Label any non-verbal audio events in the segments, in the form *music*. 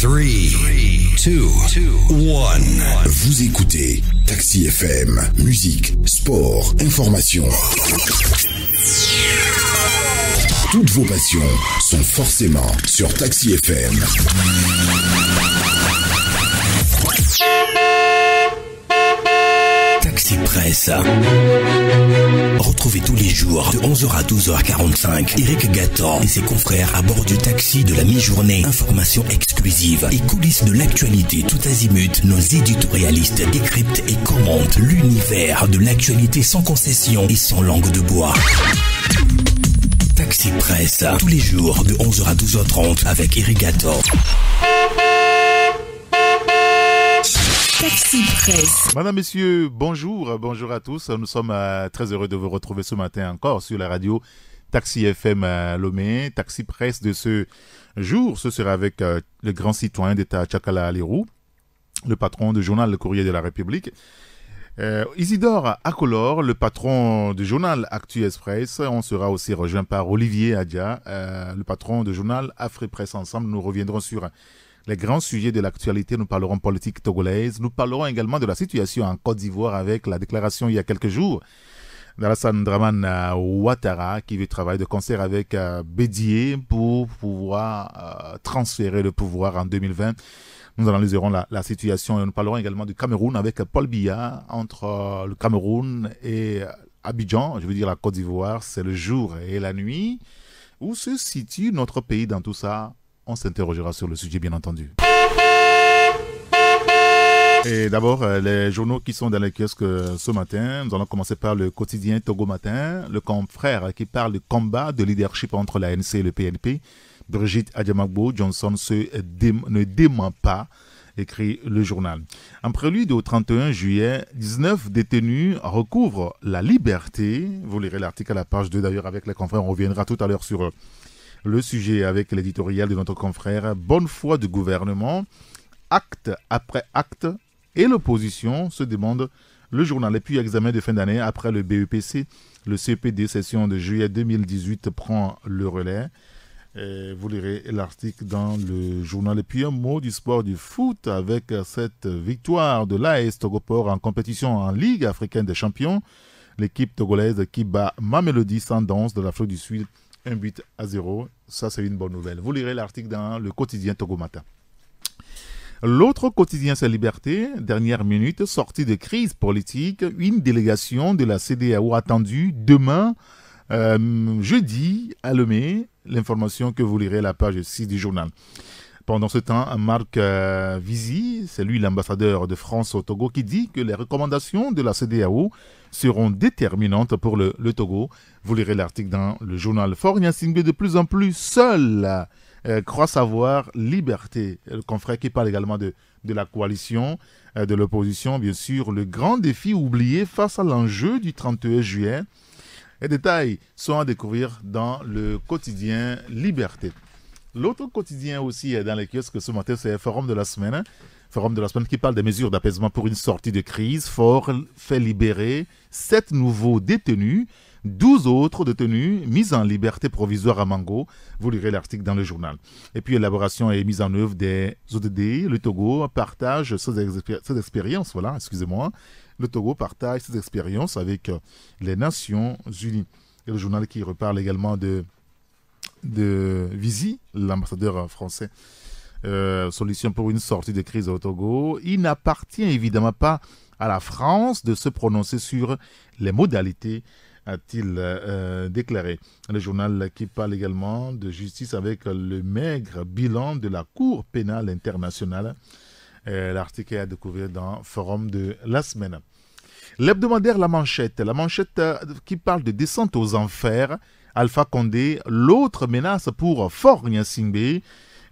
3, 2, 1. Vous écoutez Taxi FM, musique, sport, information. Toutes vos passions sont forcément sur Taxi FM. Taxi Presse. Retrouvez tous les jours de 11h à 12h45 Eric Gatton et ses confrères à bord du taxi de la mi-journée. Informations exclusives et coulisses de l'actualité tout azimut. Nos réalistes décryptent et commentent l'univers de l'actualité sans concession et sans langue de bois. Taxi Presse. tous les jours de 11h à 12h30 avec Eric Gator. Taxi Press. Madame, Messieurs, bonjour, bonjour à tous. Nous sommes euh, très heureux de vous retrouver ce matin encore sur la radio Taxi FM Lomé. Taxi Presse de ce jour, ce sera avec euh, le grand citoyen d'État Chakala Alirou, le patron du journal Le Courrier de la République. Euh, Isidore Acolor, le patron du journal Actu Express, on sera aussi rejoint par Olivier Adja, le patron du journal Afri Presse Ensemble. Nous reviendrons sur les grands sujets de l'actualité. Nous parlerons politique togolaise. Nous parlerons également de la situation en Côte d'Ivoire avec la déclaration il y a quelques jours d'Alassane Draman euh, Ouattara qui veut travailler de concert avec euh, Bédier pour pouvoir euh, transférer le pouvoir en 2020. Nous analyserons la, la, situation et nous parlerons également du Cameroun avec Paul Biya entre le Cameroun et Abidjan, je veux dire la Côte d'Ivoire, c'est le jour et la nuit. Où se situe notre pays dans tout ça on s'interrogera sur le sujet, bien entendu. Et d'abord, euh, les journaux qui sont dans les kiosques euh, ce matin. Nous allons commencer par le quotidien Togo Matin, le confrère qui parle du combat de leadership entre la NC et le PNP. Brigitte Adjamagbo Johnson ne dément pas, écrit le journal. En prélude au 31 juillet, 19 détenus recouvrent la liberté. Vous lirez l'article à la page 2 d'ailleurs avec les confrères. On reviendra tout à l'heure sur eux. Le sujet avec l'éditorial de notre confrère Bonne foi du gouvernement, acte après acte, et l'opposition se demande le journal. Et puis, examen de fin d'année après le BEPC, le CPD session de juillet 2018 prend le relais. vous lirez l'article dans le journal. Et puis un mot du sport du foot avec cette victoire de l'AS Togoport en compétition en Ligue africaine des champions. L'équipe togolaise qui bat Mamelody Sandance de l'Afrique du Sud un but à 0, Ça, c'est une bonne nouvelle. Vous lirez l'article dans le quotidien Togomata. L'autre quotidien, c'est Liberté. Dernière minute, sortie de crise politique. Une délégation de la CDAO attendue demain, euh, jeudi, à Lomé. L'information que vous lirez à la page 6 du journal. Pendant ce temps, Marc euh, Vizy, c'est lui l'ambassadeur de France au Togo, qui dit que les recommandations de la CDAO seront déterminantes pour le, Togo. Vous lirez l'article dans le journal Fornia Singbe de plus en plus seul. Euh, croit savoir liberté, le confrère qui parle également de, la coalition, euh, de l'opposition, bien sûr, le grand défi oublié face à l'enjeu du 31 juillet. Les détails sont à découvrir dans le quotidien Liberté. L'autre quotidien aussi est dans les kiosques ce matin, c'est le Forum de la semaine. Hein. Forum de la semaine qui parle des mesures d'apaisement pour une sortie de crise. Fort fait libérer sept nouveaux détenus, 12 autres détenus mis en liberté provisoire à Mango. Vous lirez l'article dans le journal. Et puis, élaboration et mise en œuvre des ODD. Le Togo partage ses, ses expériences. Voilà, excusez-moi. Le Togo partage ses expériences avec les Nations Unies. Et le journal qui reparle également de de Visi, l'ambassadeur français, euh, solution pour une sortie de crise au Togo, il n'appartient évidemment pas à la France de se prononcer sur les modalités, a-t-il euh, déclaré. Le journal qui parle également de justice avec le maigre bilan de la Cour pénale internationale. Euh, l'article a été découvrir dans Forum de la semaine. L'hebdomadaire La Manchette, la Manchette qui parle de descente aux enfers Alpha Condé. L'autre menace pour Fort Nyasimbe,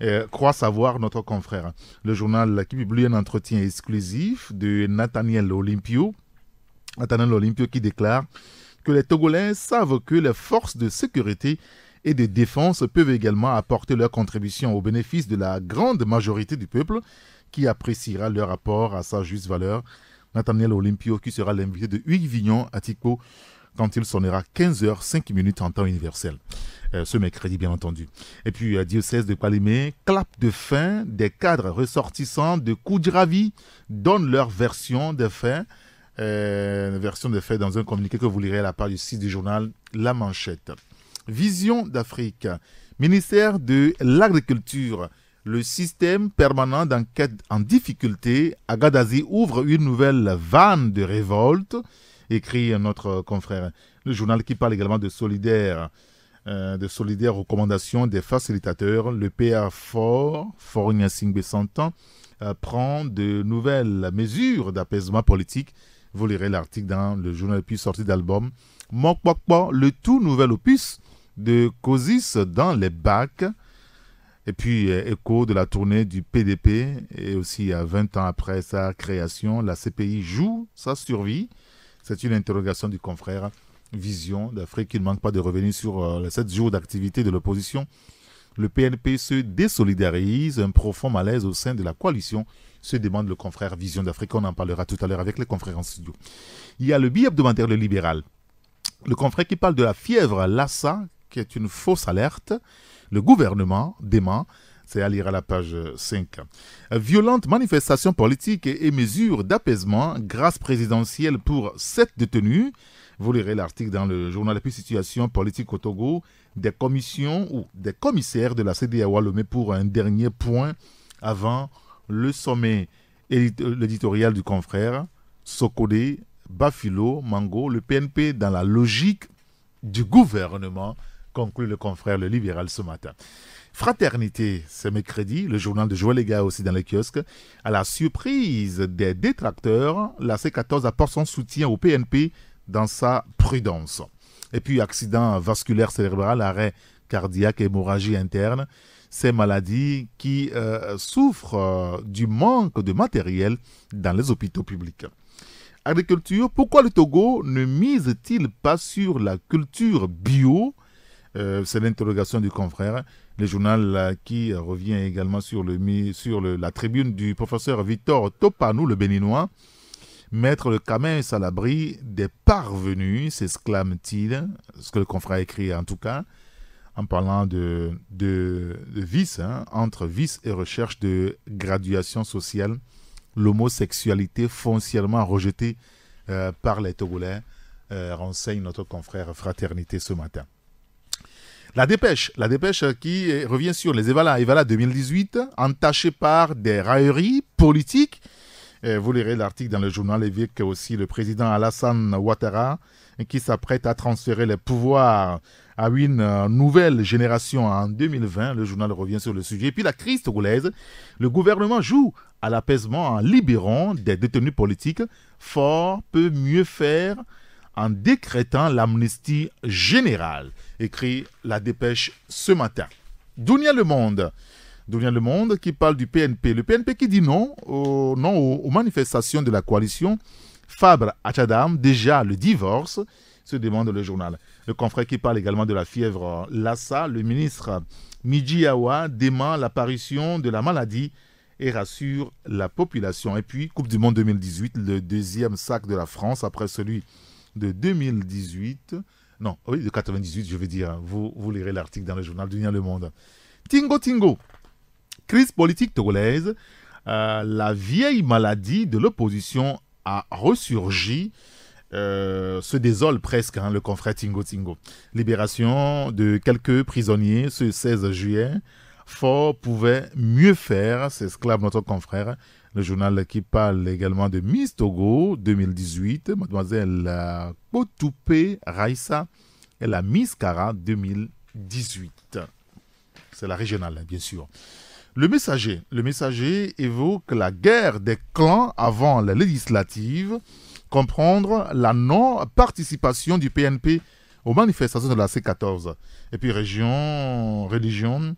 euh, croit savoir notre confrère. Le journal qui publie un entretien exclusif de Nathaniel Olympio, Nathaniel Olympio qui déclare que les Togolais savent que les forces de sécurité et de défense peuvent également apporter leur contribution au bénéfice de la grande majorité du peuple qui appréciera leur apport à sa juste valeur. Nathaniel Olympio qui sera l'invité de Hugues Vignon à Tico quand il sonnera 15h05 en temps universel. Euh, ce mercredi, bien entendu. Et puis, euh, diocèse de Palimé, clap de fin, des cadres ressortissants de ravi donnent leur version de fin euh, version de faits dans un communiqué que vous lirez à la part du du journal La Manchette. Vision d'Afrique. Ministère de l'Agriculture. Le système permanent d'enquête en difficulté à ouvre une nouvelle vanne de révolte écrit notre confrère. Le journal qui parle également de solidaire, euh, de solidaire recommandations des facilitateurs. Le PA Fort, Forgne Singbe Santan, prend de nouvelles mesures d'apaisement politique. Vous lirez l'article dans le journal puis sorti d'album. Mokwakwa, le tout nouvel opus de Cosis dans les bacs. Et puis, euh, écho de la tournée du PDP, et aussi à 20 ans après sa création, la CPI joue sa survie. C'est une interrogation du confrère Vision d'Afrique qui ne manque pas de revenir sur euh, les 7 jours d'activité de l'opposition. Le PNP se désolidarise, un profond malaise au sein de la coalition, se demande le confrère Vision d'Afrique. On en parlera tout à l'heure avec les confrères en studio. Il y a le billet hebdomadaire Le Libéral. Le confrère qui parle de la fièvre Lassa, qui est une fausse alerte. Le gouvernement dément c'est à lire à la page 5. Violente manifestation politique et mesures d'apaisement, grâce présidentielle pour sept détenus. Vous lirez l'article dans le journal La Situation politique au Togo des commissions ou des commissaires de la CDA Walomé. pour un dernier point avant le sommet euh, l'éditorial du confrère Sokodé, Bafilo, Mango, le PNP dans la logique du gouvernement, conclut le confrère le libéral ce matin. Fraternité, ce mercredi, le journal de Joël Lega aussi dans les kiosques. À la surprise des détracteurs, la C14 apporte son soutien au PNP dans sa prudence. Et puis, accident vasculaire cérébral, arrêt cardiaque, hémorragie interne, ces maladies qui euh, souffrent euh, du manque de matériel dans les hôpitaux publics. Agriculture, pourquoi le Togo ne mise-t-il pas sur la culture bio euh, C'est l'interrogation du confrère. Le journal euh, qui revient également sur, le, sur la tribune du professeur Victor Topanou, le béninois. Mettre le camin à l'abri des parvenus, s'exclame-t-il, ce que le confrère écrit en tout cas, en parlant de, vice, hein, entre vice et recherche de graduation sociale, l'homosexualité foncièrement rejetée euh, par les Togolais, euh, renseigne notre confrère Fraternité ce matin. La dépêche, la dépêche qui revient sur les Evala, Evala 2018, entachée par des railleries politiques. vous lirez l'article dans le journal évêque aussi le président Alassane Ouattara qui s'apprête à transférer les pouvoirs à une euh, nouvelle génération en 2020. Le journal revient sur le sujet. Et puis la crise togolaise, le gouvernement joue à l'apaisement en libérant des détenus politiques. Fort peut mieux faire en décrétant l'amnistie générale, écrit la dépêche ce matin. vient Le Monde. vient Le Monde qui parle du PNP. Le PNP qui dit non, non aux, manifestations de la coalition. Fabre Achadam, déjà le divorce, se demande le journal. Le confrère qui parle également de la fièvre Lassa, le ministre Mijiawa dément l'apparition de la maladie et rassure la population. Et puis, Coupe du Monde 2018, le deuxième sac de la France après celui de 2018, non, oui, de 98, je veux dire, hein. vous, lirez l'article dans le journal du Le Monde. Tingo Tingo, crise politique togolaise, euh, la vieille maladie de l'opposition a ressurgi euh, se désole presque hein, le confrère Tingo Tingo. Libération de quelques prisonniers ce 16 juillet. Fort pouvait mieux faire, s'exclame notre confrère, le journal qui parle également de Miss Togo 2018, mademoiselle Potoupé euh, Raissa et la Miss Cara 2018. C'est la régionale, hein, bien sûr. Le messager, le messager évoque la guerre des clans avant la législative, comprendre la non-participation du PNP aux manifestations de la C14. Et puis région, religion,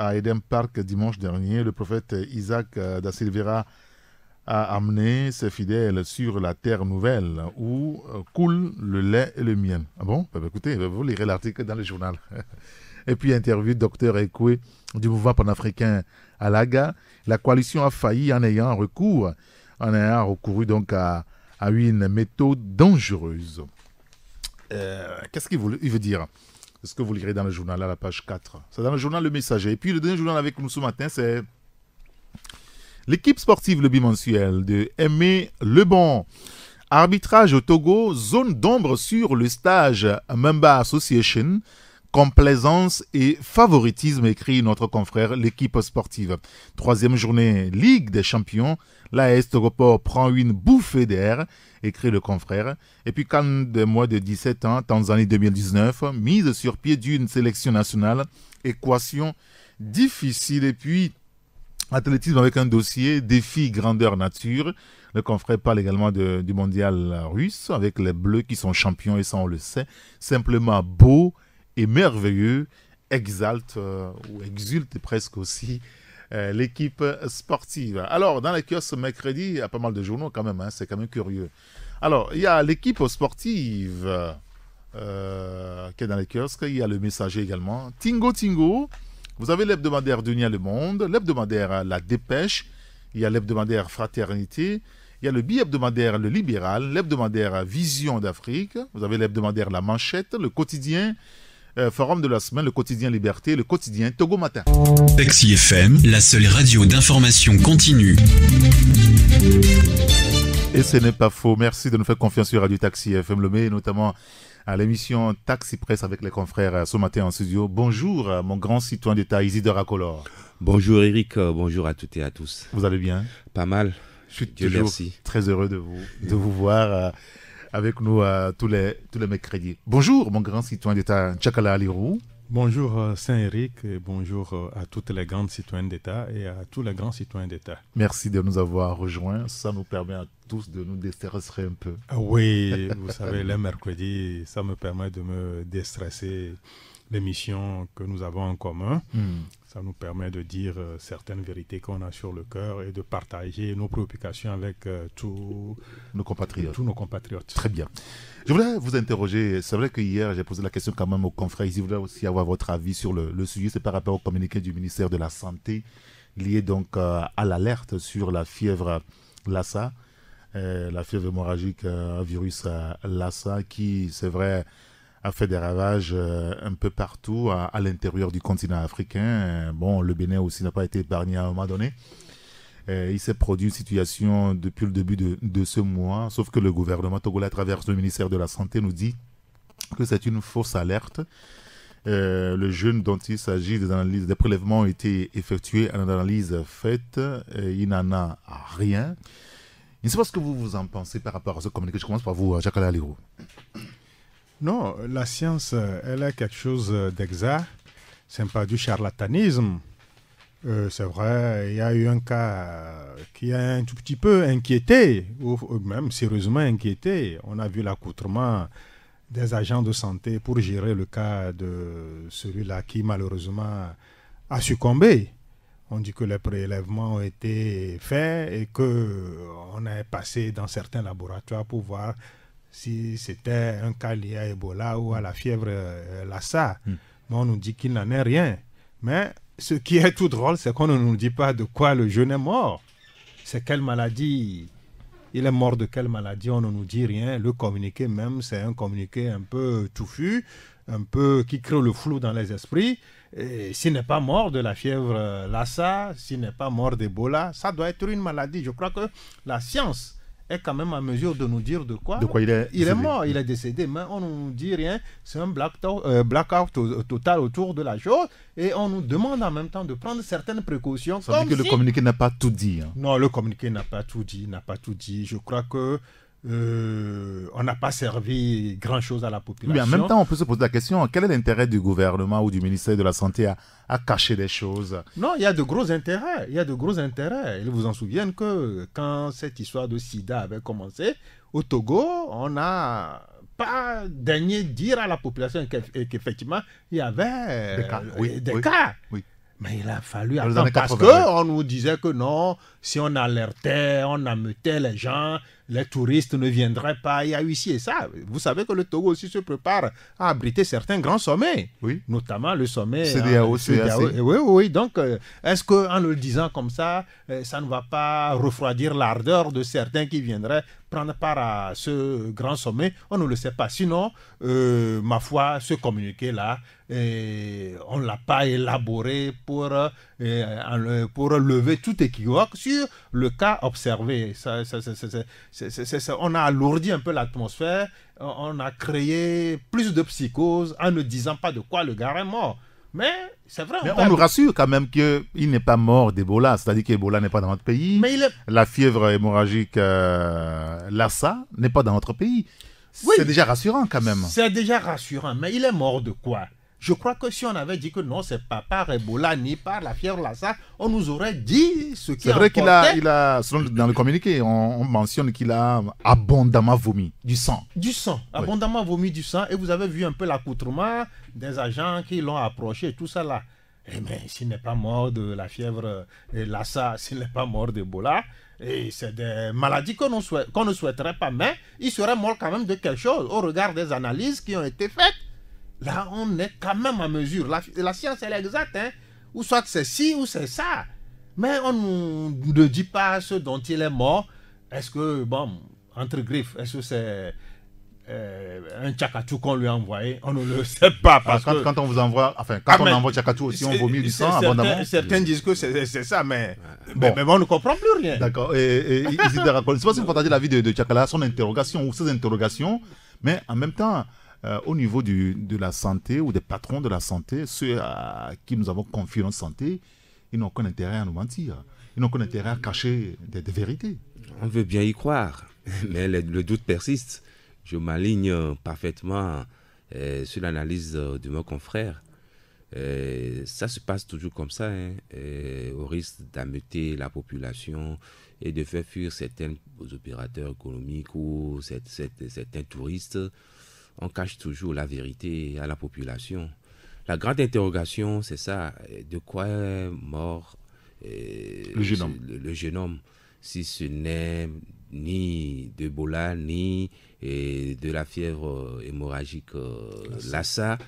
à Eden Park dimanche dernier, le prophète Isaac euh, da Silveira a amené ses fidèles sur la terre nouvelle où euh, coule le lait et le miel. Ah bon eh ben, Écoutez, eh ben, vous lirez l'article dans le journal. *laughs* et puis interview docteur Ekwe du mouvement panafricain Alaga. La coalition a failli en ayant recours, en ayant recouru donc à, une méthode dangereuse. Euh, qu'est-ce qu'il veut dire c'est ce que vous lirez dans le journal à la page 4. C'est dans le journal Le Messager. Et puis le dernier journal avec nous ce matin, c'est l'équipe sportive le bimensuel de Aimé e Lebon. Arbitrage au Togo, zone d'ombre sur le stage Memba Association complaisance et favoritisme, écrit notre confrère, l'équipe sportive. Troisième journée, Ligue des champions, l'AS Togo prend une bouffée d'air écrit le confrère. Et puis quand des mois de 17 ans, Tanzanie 2019, mise sur pied d'une sélection nationale, équation difficile. Et puis athlétisme avec un dossier défi grandeur nature. Le confrère parle également du mondial russe avec les Bleus qui sont champions et ça on le sait. Simplement beau et merveilleux, exalte euh, ou exulte presque aussi euh, l'équipe sportive. Alors, dans les kiosques mercredi, il y a pas mal de journaux quand même, hein, c'est quand même curieux. Alors, il y a l'équipe sportive euh, qui est dans les kiosques, il y a le messager également. Tingo Tingo, vous avez l'hebdomadaire Dunia Le Monde, l'hebdomadaire La Dépêche, il y a l'hebdomadaire Fraternité, il y a le bi-hebdomadaire Le Libéral, l'hebdomadaire Vision d'Afrique, vous avez l'hebdomadaire La Manchette, le quotidien, euh, forum de la semaine, le quotidien Liberté, le quotidien Togo Matin. Taxi FM, la seule radio d'information continue. Et ce n'est pas faux. Merci de nous faire confiance sur Radio Taxi FM Lomé, notamment à l'émission Taxi Presse avec les confrères euh, ce matin en studio. Bonjour, euh, mon grand citoyen d'État Isidore Acolor. Bonjour Eric, bonjour à toutes et à tous. Vous allez bien Pas mal. Je suis très heureux de vous, de vous voir avec nous euh, tous, les, tous les mercredis. Bonjour, mon grand citoyen d'État Tchakala Alirou. Bonjour euh, Saint-Éric et bonjour euh, à toutes les grandes citoyennes d'État et à tous les grands citoyens d'État. Merci de nous avoir rejoints. Ça nous permet à tous de nous déstresser un peu. Ah oui, vous savez, le mercredi, ça me permet de me déstresser missions que nous avons en commun. Hmm. Ça nous permet de dire euh, certaines vérités qu'on a sur le cœur et de partager nos préoccupations avec euh, tous nos compatriotes. Tous nos compatriotes. Très bien. Je voulais vous interroger. C'est vrai que hier j'ai posé la question quand même aux confrères. Ici, je aussi avoir votre avis sur le, sujet. C'est par rapport au communiqué du ministère de la Santé lié donc euh, à l'alerte sur la fièvre Lassa, la fièvre hémorragique, virus Lassa, qui, c'est vrai, fait des ravages euh, un peu partout à, l'intérieur du continent africain. Euh, bon, le Bénin aussi n'a pas été épargné à un moment donné. Euh, il s'est produit une situation depuis le début de, ce mois, sauf que le gouvernement togolais, à travers le ministère de la Santé, nous dit que c'est une fausse alerte. le jeune dont il s'agit, des, analyses, des prélèvements ont été effectués, une analyse faite, il n'en a rien. Je ne sais pas ce que vous, vous en pensez par rapport à ce communiqué. Je commence par vous, Jacques Alaliro. Non, la science, euh, elle est quelque chose euh, d'exact. Ce n'est pas du charlatanisme. Euh, c'est vrai, il y a eu un cas qui a un tout petit peu inquiété, ou même sérieusement inquiété. On a vu l'accoutrement des agents de santé pour gérer le cas de celui-là qui malheureusement a succombé. On dit que les prélèvements ont été faits et que on est passé dans certains laboratoires pour voir si c'était un cas lié à Ebola ou à la fièvre euh, Lassa. Hmm. on nous dit qu'il n'en est rien. Mais ce qui est tout drôle, c'est qu'on ne nous dit pas de quoi le jeune est mort. C'est quelle maladie il est mort de quelle maladie, on ne nous dit rien. Le communiqué même, c'est un communiqué un peu touffu, un peu qui crée le flou dans les esprits. S'il n'est pas mort de la fièvre euh, Lassa, s'il n'est pas mort d'Ebola, ça doit être une maladie. Je crois que la science est quand même à mesure de nous dire de quoi, il, est, mort, il est décédé. Mais on ne nous dit rien. C'est un euh, blackout, total autour de la chose. Et on nous demande en même temps de prendre certaines précautions. Ça veut dire que le communiqué n'a pas tout dit. Hein. Non, le communiqué n'a pas tout dit, n'a pas tout dit. Je crois que euh, on n'a pas servi grand-chose à la population. mais en même temps, on peut se poser la question, quel est l'intérêt du gouvernement ou du ministère de la Santé à, cacher des choses Non, il y a de gros intérêts. Il y a de gros intérêts. Ils vous en souviennent que quand cette histoire de sida avait commencé, au Togo, on n'a pas daigné dire à la population qu'effectivement, il y avait des cas. Oui, euh, Mais il a fallu attendre parce qu'on nous disait que non, si on alertait, on ameutait les gens, les touristes ne viendraient pas, il y a eu ça. Vous savez que le Togo aussi se prépare à abriter certains grands sommets, oui. notamment le sommet CDAO, hein, CDAO. Oui, oui, donc euh, est-ce qu'en le disant comme ça, euh, ça ne va pas refroidir l'ardeur de certains qui viendraient prendre part à ce grand sommet On ne le sait pas. Sinon, euh, ma foi, ce communiqué-là, on ne l'a pas élaboré pour euh, pour lever tout équivoque sur le cas observé. on a alourdi un peu l'atmosphère, on a créé plus de psychose en ne disant pas de quoi le gars est mort. Mais c'est vrai. on, nous rassure quand même qu'il n'est pas mort d'Ebola, c'est-à-dire qu'Ebola n'est pas dans notre pays. Mais La fièvre hémorragique euh, Lassa n'est pas dans notre pays. c'est déjà rassurant quand même. C'est déjà rassurant, mais il est mort de quoi je crois que si on avait dit que non, c'est pas par Ebola ni par la fièvre Lassa, on nous aurait dit ce qui C'est vrai qu'il a, il a, dans le communiqué, on, mentionne qu'il a abondamment vomi du sang. Du sang, abondamment vomi du sang. Et vous avez vu un peu l'accoutrement des agents qui l'ont approché, tout ça là. Eh bien, s'il n'est pas mort de la fièvre Lassa, *laughs* s'il n'est pas mort d'Ebola, et c'est des maladies qu'on ne souhaiterait pas, mais il serait mort quand même de quelque chose au regard des analyses qui ont été faites. Là, on est quand même à mesure. La, science, elle est exacte. Hein? Ou soit c'est ci, ou c'est ça. Mais on ne dit pas ce dont il est mort. Est-ce que, bon, entre griffes, est-ce que c'est euh, un tchakatou qu'on lui a envoyé On ne le *laughs* sait pas. Parce quand, que... quand on vous envoie, enfin, quand ah, on envoie tchakatou aussi, on vomit du sang certains, abondamment. Certains disent que c'est ça, mais, mais, on ne comprend plus rien. D'accord. Et, et Isidore, je ne sais pas si vous la la de, de Tchakala, son interrogation ou ses interrogations, mais en même temps. Euh, au niveau de la santé ou des patrons de la santé, ceux à qui nous avons confié notre santé, ils n'ont aucun intérêt à nous mentir. Ils n'ont aucun intérêt à cacher des, vérités. On veut bien y croire, *laughs* mais le, doute persiste. Je m'aligne euh, parfaitement euh, sur l'analyse de mon confrère. ça se passe toujours comme ça, hein. au risque d'amuter la population et de faire fuir certains opérateurs économiques ou certains touristes on cache toujours la vérité à la population. La grande interrogation, c'est ça, euh, de quoi est mort euh, le, jeune homme. si ce n'est ni de d'Ebola, ni euh, de la fièvre hémorragique ah, Lassa,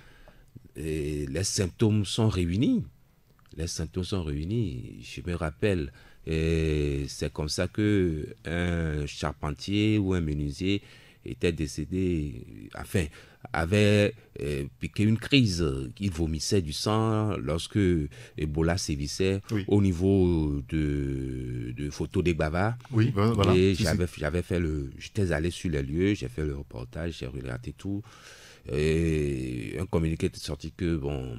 les symptômes sont réunis. Les symptômes sont réunis. Je me rappelle, c'est comme ça que un charpentier ou un menuisier était décédé, enfin, avait euh, piqué une crise. Il vomissait du sang lorsque Ebola sévissait au niveau de, photos des bavards. Oui, j'avais fait le. J'étais allé sur les lieux, j'ai fait le reportage, j'ai regardé tout. Et un communiqué était sorti que, bon,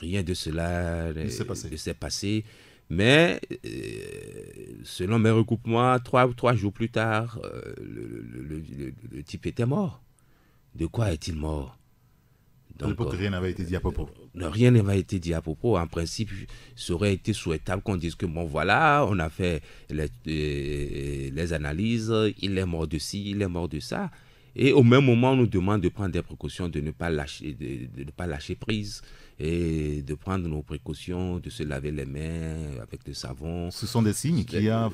rien de cela ne s'est passé. Mais euh, selon mes recoupements, trois ou trois jours plus tard, euh, le, type était mort. De quoi est-il mort donc, rien n'avait été dit à propos. Euh, rien n'avait été dit à propos. En principe, ça aurait été souhaitable qu'on dise que, bon, voilà, on a fait les, analyses, il est mort de ci, il est mort de ça. Et au même moment, on nous demande de prendre des précautions, de ne pas lâcher, de ne pas lâcher prise, et de prendre nos précautions, de se laver les mains avec du savon. Ce sont des signes qu'il y a euh,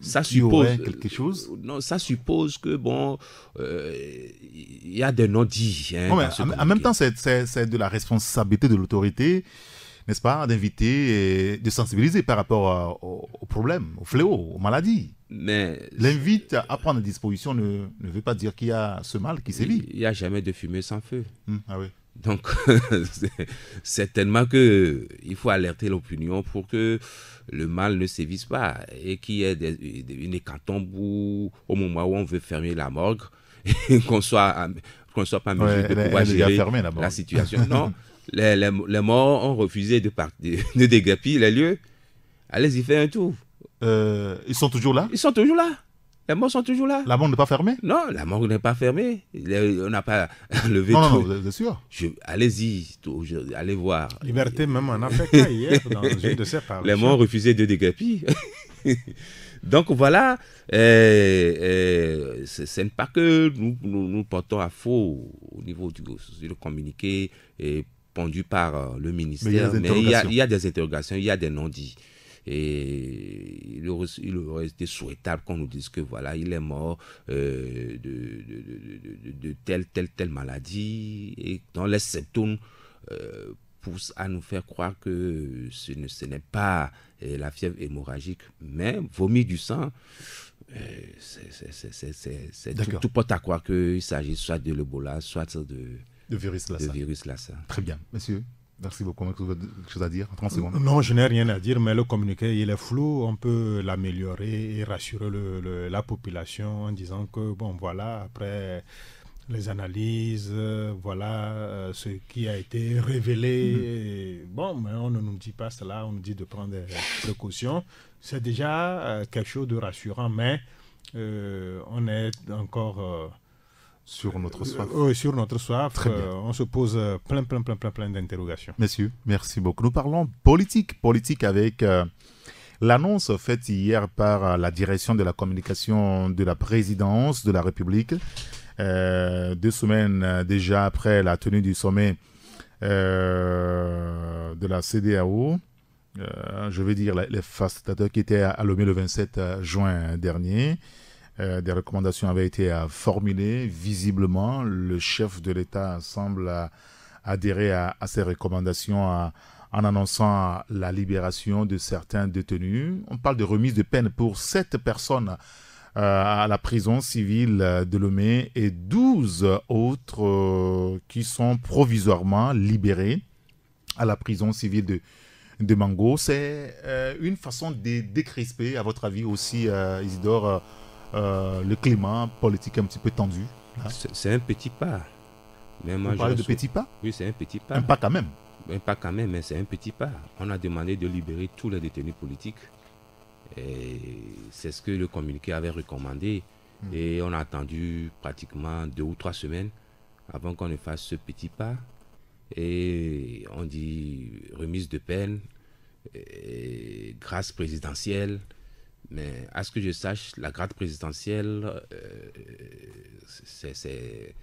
ça suppose, quelque chose euh, Non, ça suppose que, bon, euh, il y a des non-dits. Hein, en, même temps, c'est de la responsabilité de l'autorité n'est-ce pas, d'inviter et de sensibiliser par rapport aux au problèmes, au fléau, aux maladies. Mais l'invite à prendre disposition ne, ne, veut pas dire qu'il y a ce mal qui sévit. Il n'y a jamais de fumée sans feu. Hum, ah oui. Donc, *laughs* certainement qu'il faut alerter l'opinion pour que le mal ne sévise pas et qu'il y ait des, une hécatombe au moment où on veut fermer la morgue, *laughs* qu'on soit, qu'on soit pas ouais, mesure de pouvoir gérer la, situation. Non, *laughs* les, les, morts ont refusé de, partir, de dégapir les lieux. Allez-y, faire un tour. Euh, ils sont toujours là Ils sont toujours là. Les morts sont toujours là. La morgue n'est pas fermée Non, la morgue n'est pas fermée. On n'a pas *laughs* levé non, tout. Non, non, sûr Allez-y, allez voir. Liberté euh, même en *laughs* Afrique, hier, dans une de ces paroles. Les morts refusaient de décapiter. *laughs* Donc voilà, euh, euh, ce n'est pas que nous, portons à faux au niveau du, communiqué et pendu par le ministère, mais il y a des interrogations, il y a des non-dits. Et il aurait, été souhaitable qu'on nous dise que voilà, il est mort euh, de, de, telle, telle, telle maladie. Et dans les symptômes euh, poussent à nous faire croire que ce n'est pas euh, la fièvre hémorragique, mais vomir du sang. c'est tout, porte à croire qu'il s'agit soit de l'Ebola, soit de, virus Lassa. De virus Lassa. Très bien, monsieur. Merci beaucoup. Vous avez quelque chose à dire en 30 secondes Non, je n'ai rien à dire, mais le communiqué, il est flou. On peut l'améliorer et rassurer la population en disant que, bon, voilà, après les analyses, euh, voilà euh, ce qui a été révélé. Mm. Bon, mais on ne nous dit pas cela, on nous dit de prendre des précautions. C'est déjà euh, quelque chose de rassurant, mais on est encore sur notre soif. Oui, sur notre soif. on se pose plein, plein, plein, plein, plein d'interrogations. Messieurs, merci beaucoup. Nous parlons politique. Politique avec l'annonce faite hier par la direction de la communication de la présidence de la République. deux semaines déjà après la tenue du sommet de la CDAO. je veux dire, les facilitateurs qui étaient à le 27 juin dernier. Euh, des recommandations avaient été formulées. Visiblement, le chef de l'État semble adhérer à, ces recommandations en annonçant la libération de certains détenus. On parle de remise de peine pour sept personnes euh, à la prison civile de Lomé et 12 autres euh, qui sont provisoirement libérés à la prison civile de, de Mango. C'est une façon de décrisper, à votre avis aussi, Isidore euh, le climat politique un petit peu tendu. Hein. C'est un petit pas. Mais de petit pas Oui, c'est un petit pas. pas quand même pas quand même, mais c'est un petit pas. On a demandé de libérer tous les détenus politiques. C'est ce que le communiqué avait recommandé. Hmm. Et on a attendu pratiquement deux ou trois semaines avant qu'on ne fasse ce petit pas. Et on dit remise de peine, grâce présidentielle, mais à ce que je sache, la grâce présidentielle, euh, c'est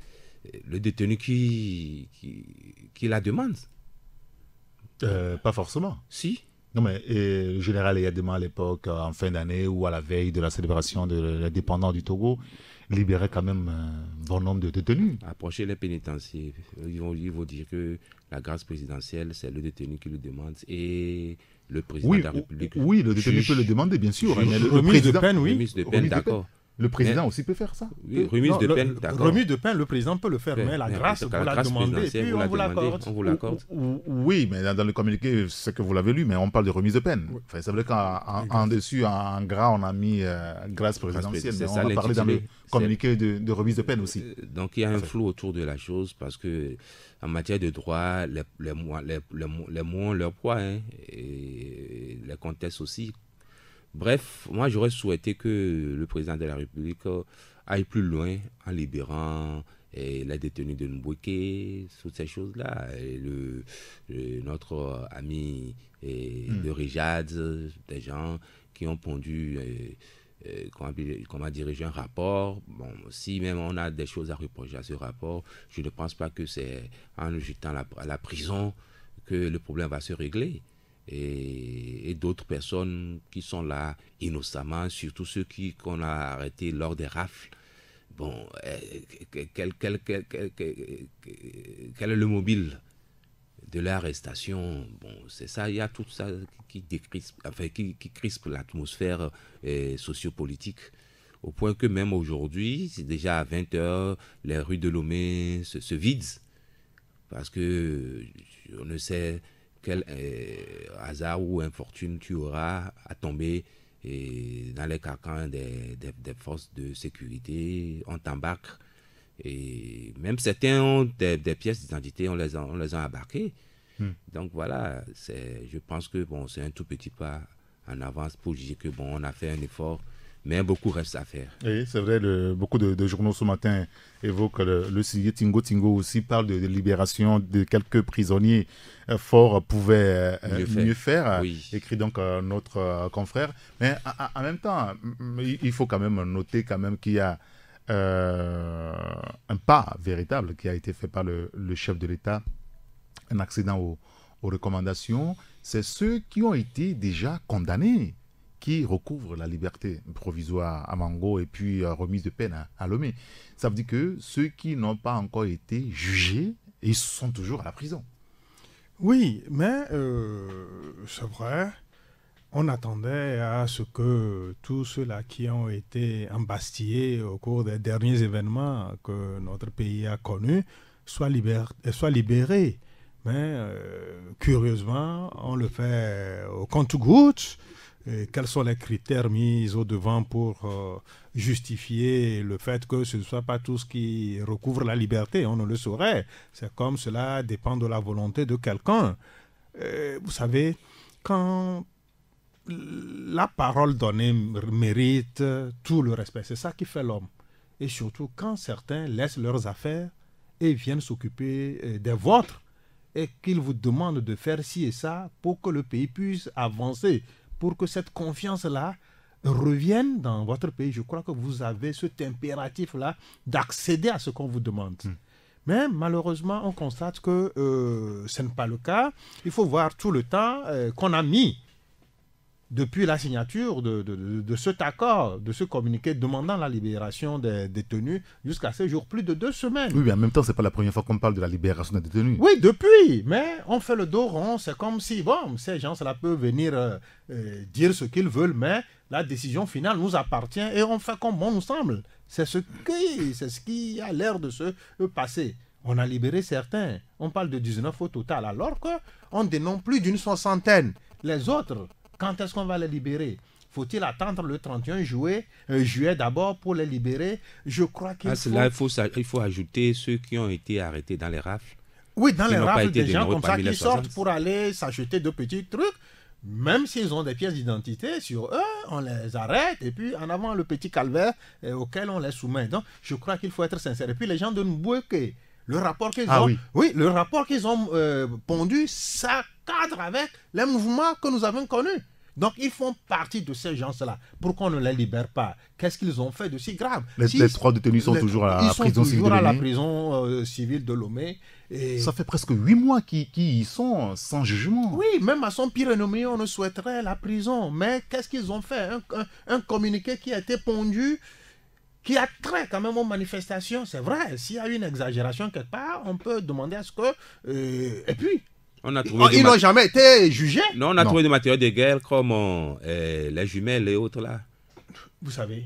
le détenu qui, qui, la demande. Euh, pas forcément. Si. Non, mais le général demandé à l'époque, en fin d'année ou à la veille de la célébration de l'indépendance du Togo, libérait quand même un bon nombre de détenus. Approchez les pénitenciers. Ils vont, ils vont dire que la grâce présidentielle, c'est le détenu qui le demande. Et oui, Oui, le détenu peut le demander, bien sûr. remise de peine, oui. Remise de peine, d'accord. Le président aussi peut faire ça. Oui, remise de peine, d'accord. Remise de peine, le président peut le faire, mais, la grâce, vous la, demandez, puis on vous l'accorde. Oui, mais dans le communiqué, c'est que vous l'avez lu, mais on parle de remise de peine. Enfin, c'est vrai qu'en dessus, en gras, on a mis euh, grâce présidentielle, mais on a parlé dans le communiqué de, remise de peine aussi. Euh, donc, il y a un flou autour de la chose parce que en matière de droit, les, les, les, mots ont leur poids, hein, et les contestes aussi. Bref, moi j'aurais souhaité que le président de la République aille plus loin en libérant et eh, la détenue de Mbouké, toutes ces choses-là. et le, notre ami eh, hmm. de Rijad, des gens qui ont pondu. Eh, qu'on a dirigé un rapport. Bon, si même on a des choses à reprocher à ce rapport, je ne pense pas que c'est en nous jetant à la prison que le problème va se régler. Et, d'autres personnes qui sont là innocemment, surtout ceux qu'on a arrêtés lors des rafles. Bon, euh, quel est le mobile de l'arrestation, bon, c'est ça, il y a tout ça qui, décrispe, enfin, qui, crispe l'atmosphère euh, sociopolitique. Au point que même aujourd'hui, c'est déjà à 20 heures les rues de Lomé se, se vident. Parce que on ne sait quel euh, hasard ou infortune tu auras à tomber et dans les carcans des, des forces de sécurité. On t'embarque et même certains ont des, pièces d'identité, on, les a, on les a embarquées. Hmm. Donc voilà, je pense que bon, c'est un tout petit pas en avance pour dire que bon, on a fait un effort, mais beaucoup reste à faire. Et c'est vrai, le, beaucoup de, journaux ce matin évoquent le, le Tingo Tingo aussi parle de, libération de quelques prisonniers euh, forts pouvaient euh, mieux, faire, écrit donc notre euh, confrère. Mais en même temps, il faut quand même noter quand même qu'il y a euh, un pas véritable qui a été fait par le, chef de l'État, un accident aux recommandations, c'est ceux qui ont été déjà condamnés qui recouvrent la liberté provisoire à Mango et puis euh, remise de peine à, à, Lomé. Ça veut dire que ceux qui n'ont pas encore été jugés, ils sont toujours à la prison. Oui, mais euh, c'est vrai on attendait à ce que tous ceux-là qui ont été embastillés au cours des derniers événements que notre pays a connus soient, libérés. Mais euh, curieusement, on le fait au compte-gouttes. Quels sont les critères mis au devant pour euh, justifier le fait que ce ne soit pas tout ce qui recouvre la liberté On ne le saurait. C'est comme cela dépend de la volonté de quelqu'un. Euh, vous savez, quand la parole donnée mérite tout le respect. C'est ça qui fait l'homme. Et surtout quand certains laissent leurs affaires et viennent s'occuper euh, des vôtres et qu'ils vous demandent de faire ci et ça pour que le pays puisse avancer, pour que cette confiance-là revienne dans votre pays. Je crois que vous avez cet impératif-là d'accéder à ce qu'on vous demande. Hmm. Mais malheureusement, on constate que euh, ce n'est pas le cas. Il faut voir tout le temps euh, qu'on a mis depuis la signature de, de, cet accord, de ce communiqué demandant la libération des détenus jusqu'à ces jours, plus de deux semaines. Oui, mais en même temps, ce n'est pas la première fois qu'on parle de la libération des détenus. Oui, depuis, mais on fait le dos rond, c'est comme si, bon, ces gens cela peut venir euh, euh, dire ce qu'ils veulent, mais la décision finale nous appartient et on fait comme bon nous semble. C'est ce, qui, ce qui a l'air de se passer. On a libéré certains, on parle de 19 au total, alors qu'on dénombre plus d'une soixantaine. Les autres, quand est-ce qu'on va les libérer faut-il attendre le 31 juillet, Un euh, juillet d'abord pour les libérer Je crois qu'il ah, faut... Là, il faut, il faut ajouter ceux qui ont été arrêtés dans les rafles. Oui, dans les rafles, des gens comme ça qui sortent pour aller s'acheter de petits trucs. Même s'ils ont des pièces d'identité sur eux, on les arrête et puis en avant le petit calvaire euh, auquel on les soumet. Donc, je crois qu'il faut être sincère. Et puis les gens de que le rapport qu'ils ah ont, oui. le rapport qu'ils ont euh, pondu, ça cadre avec les mouvements que nous avons connus. Donc, ils font partie de ces gens-là. Pourquoi on ne les libère pas Qu'est-ce qu'ils ont fait de si grave les, trois détenus sont toujours à la prison civile. Ils sont toujours à la prison euh, civile de Lomé. Et... Ça fait presque huit mois qu'ils sont sans jugement. Oui, même à son pire ennemi, on ne souhaiterait la prison. Mais qu'est-ce qu'ils ont fait un, communiqué qui a été pondu qui a trait quand même aux manifestations, c'est vrai. S'il y a une exagération quelque part, on peut demander à ce que... Euh, et puis, Oh, ils n'ont jamais été jugés Non, on a trouvé des matériaux de guerre comme euh, les jumelles et autres là. Vous savez,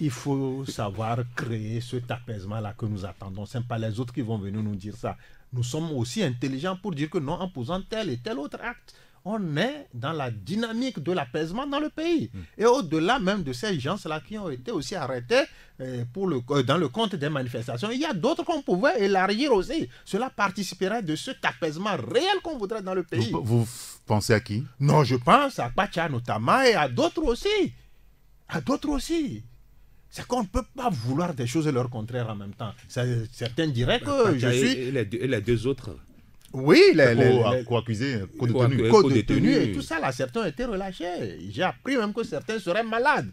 il faut savoir créer ce apaisement-là que nous attendons. Ce n'est pas les autres qui vont venir nous dire ça. Nous sommes aussi intelligents pour dire que non, en posant tel et tel autre acte, on est dans la dynamique de l'apaisement dans le pays. Et au-delà même de ces gens-là qui ont été aussi arrêtés euh, pour le, euh, dans le compte des manifestations, il y a d'autres qu'on pouvait élargir aussi. Cela participerait de cet apaisement réel qu'on voudrait dans le pays. Vous, pensez à qui Non, je pense à Pacha notamment et à d'autres aussi. À d'autres aussi c'est qu'on ne peut pas vouloir des choses et leur contraire en même temps. certains diraient bah, que je suis... et les deux autres oui, les, co-accusés, hein? co-détenus. et tout ça, certains ont été relâchés. J'ai appris même que certains seraient malades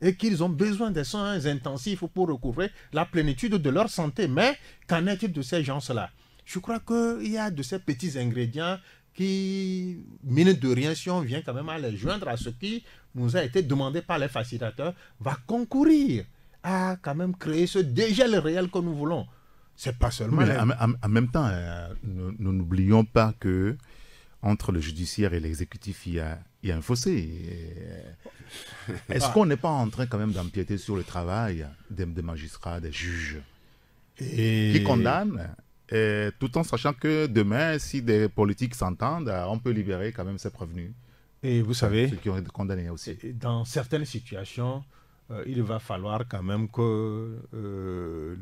et qu'ils ont besoin des soins intensifs pour recouvrir la plénitude de leur santé. Mais qu'en est-il de ces gens-là Je crois qu'il y a de ces petits ingrédients qui, mine de rien, si on vient quand même à les joindre à ce qui nous a été demandé par les facilitateurs, va concourir à quand même créer ce dégel réel que nous voulons. C'est pas seulement. Mais en, même temps, euh, nous n'oublions pas que entre le judiciaire et l'exécutif, il, il, y a un fossé. Euh, est-ce ah. qu'on n'est pas en train quand même d'empiéter sur le travail des, magistrats, des juges et... qui condamnent tout en sachant que demain, si des politiques s'entendent, euh, on peut libérer quand même ces prévenus. Et vous savez, ceux qui ont condamnés aussi. Dans certaines situations, euh, il va falloir quand même que euh,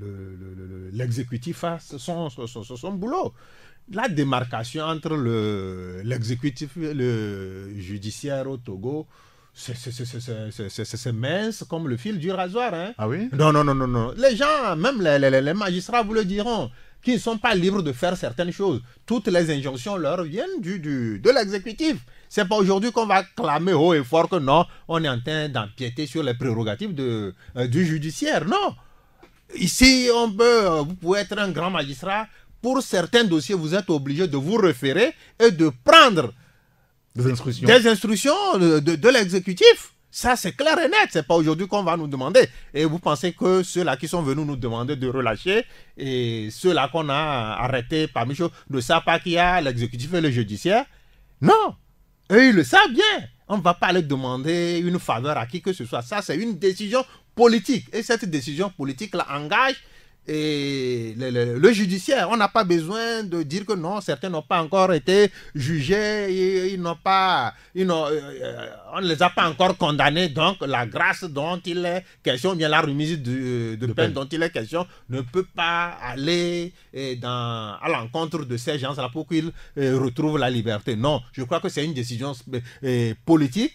l'exécutif fasse son, son, son, boulot. La démarcation entre l'exécutif et le judiciaire au Togo, c'est mince comme le fil du rasoir. Hein. Ah oui Non, non, non, non, non. Les gens, même les, les, magistrats vous le diront, qui ne sont pas libres de faire certaines choses. Toutes les injonctions leur viennent du, du de l'exécutif. C'est pas aujourd'hui qu'on va clamer haut et fort que non, on est en train d'empiéter sur les prérogatives de, euh, du judiciaire. Non. Ici, on peut, euh, vous pouvez être un grand magistrat. Pour certains dossiers, vous êtes obligé de vous référer et de prendre des instructions, de, l'exécutif. Ça, c'est clair et net. C'est pas aujourd'hui qu'on va nous demander. Et vous pensez que ceux-là qui sont venus nous demander de relâcher et ceux-là qu'on a arrêtés parmi eux ne savent pas qu'il y a l'exécutif et le judiciaire Non eux, ils le savent bien. On ne va pas aller demander une faveur à qui que ce soit. Ça, c'est une décision politique. Et cette décision politique-là engage et le, judiciaire. On n'a pas besoin de dire que non, certains n'ont pas encore été jugés, ils, n'ont pas, euh, euh, on ne les a pas encore condamnés. Donc la grâce dont il est question, bien la remise euh, de, peine, dont il est question, ne peut pas aller dans, à l'encontre de ces gens-là pour qu'ils retrouvent la liberté. Non, je crois que c'est une décision politique.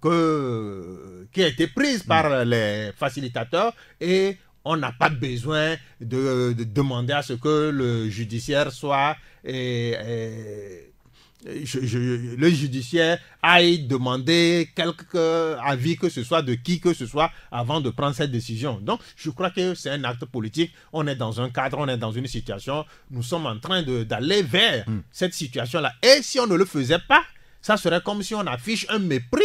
Que, qui a été prise par mm. les facilitateurs et on n'a pas besoin de, demander à ce que le judiciaire soit... le judiciaire aille demander quelque avis que ce soit de qui que ce soit avant de prendre cette décision. Donc, je crois que c'est un acte politique. On est dans un cadre, on est dans une situation. Nous sommes en train d'aller vers hmm. cette situation-là. Et si on ne le faisait pas, ça serait comme si on affiche un mépris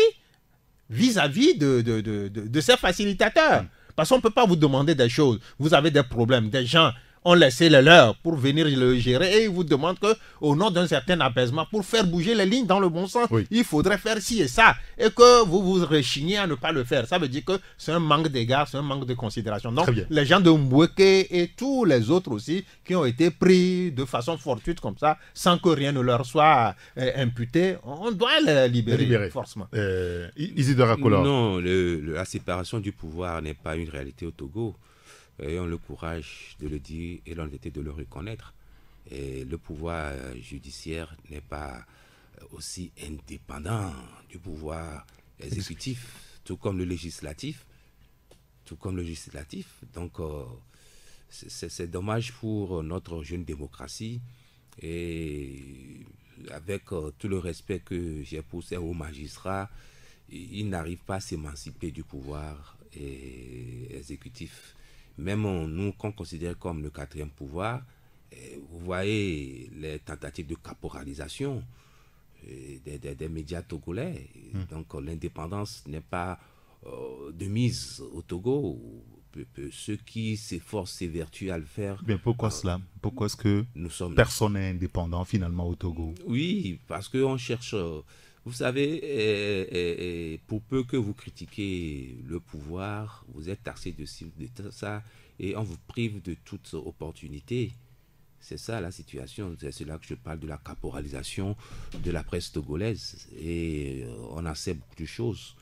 vis-à-vis de, de, ces facilitateurs. Hmm. Parce qu'on ne peut pas vous demander des choses. Vous avez des problèmes, des gens ont laissé le leur pour venir le gérer et ils vous demandent que, au nom d'un certain apaisement, pour faire bouger les lignes dans le bon sens, il faudrait faire ci et ça et que vous vous rechignez à ne pas le faire. Ça veut dire que c'est un manque d'égard, c'est un manque de considération. Donc, les gens de Mbweke et tous les autres aussi qui ont été pris de façon fortuite comme ça, sans que rien ne leur soit euh, imputé, on doit les libérer, libérer. forcément. Euh, non, la séparation du pouvoir n'est pas une réalité au Togo ayant le courage de le dire et l'honnêteté de le reconnaître. le pouvoir euh, judiciaire n'est pas euh, aussi indépendant du pouvoir exécutif, tout comme le législatif, tout comme le législatif. Donc, euh, c'est dommage pour notre jeune démocratie et avec tout le respect que j'ai pour ces hauts magistrats, ils n'arrivent pas à s'émanciper du pouvoir exécutif même nous qu'on considère comme le quatrième pouvoir, eh, vous voyez les tentatives de caporalisation eh, des, médias togolais. Hmm. Donc l'indépendance n'est pas euh, de mise au Togo. ceux qui s'efforcent, s'évertuent à le faire. Mais pourquoi cela Pourquoi est-ce que personne n'est indépendant finalement au Togo Oui, parce qu'on cherche... Euh, vous savez, pour peu que vous critiquez le pouvoir, vous êtes taxé de, ça et on vous prive de toutes opportunités. C'est ça la situation. C'est là que je parle de la caporalisation de la presse togolaise. Et euh, on a fait beaucoup de choses.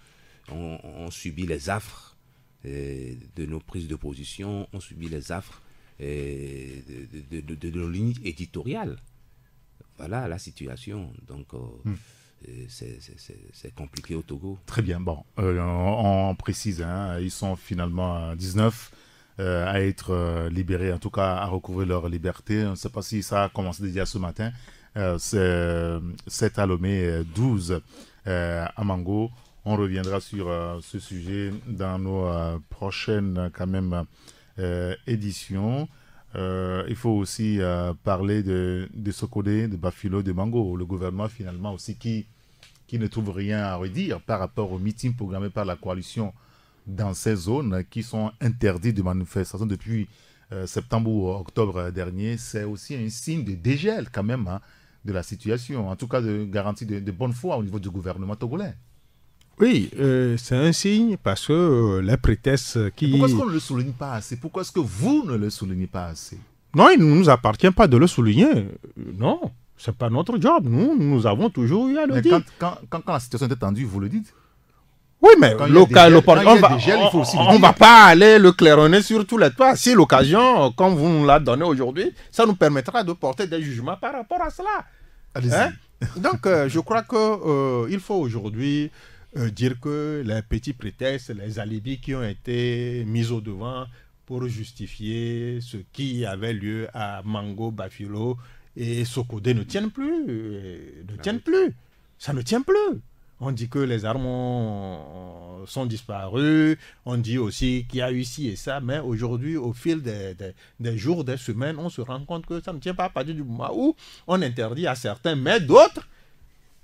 On, subit les affres euh, de nos prises de position, on subit les affres euh, de, nos lignes éditoriales. Voilà la situation. Donc, hmm. Euh, c'est compliqué au Togo. Très bien, bon, euh, on, précise, hein, ils sont finalement 19 euh, à être libérés, en tout cas à recouvrir leur liberté. On ne sait pas si ça a commencé déjà ce matin. c'est à Lomé, 12 à Mango. On reviendra sur ce sujet dans nos prochaines quand même éditions. il faut aussi parler de, de Sokodé, de Bafilo, de Mango, le gouvernement finalement aussi qui qui ne trouvent rien à redire par rapport aux meetings programmés par la coalition dans ces zones qui sont interdits de manifestation depuis euh, septembre ou octobre dernier, c'est aussi un signe de dégel quand même hein, de la situation, en tout cas de garantie de, bonne foi au niveau du gouvernement togolais. Oui, euh, c'est un signe parce que euh, la les qui... pourquoi est-ce qu'on ne le souligne pas assez Pourquoi est-ce que vous ne le soulignez pas assez Non, il ne nous appartient pas de le souligner, non. Ce pas notre job. Nous, nous avons toujours eu à le dire. Quand, la situation est tendue, vous le dites Oui, mais on ne va pas aller le claironner sur tous les toits. Si l'occasion, comme vous nous l'avez donnée aujourd'hui, ça nous permettra de porter des jugements par rapport à cela. Hein? Donc, euh, je crois qu'il euh, il faut aujourd'hui euh, dire que les petits prétextes, les alibis qui ont été mis au devant pour justifier ce qui avait lieu à Mango Bafilo et Sokodé ne tiennent plus, euh, ne ah tiennent plus. Ça ne tient plus. On dit que les armes sont disparues, on dit aussi qu'il y a eu ci et ça, mais aujourd'hui, au fil des, des, des, jours, des semaines, on se rend compte que ça ne tient pas à partir du moment où on interdit à certains, mais d'autres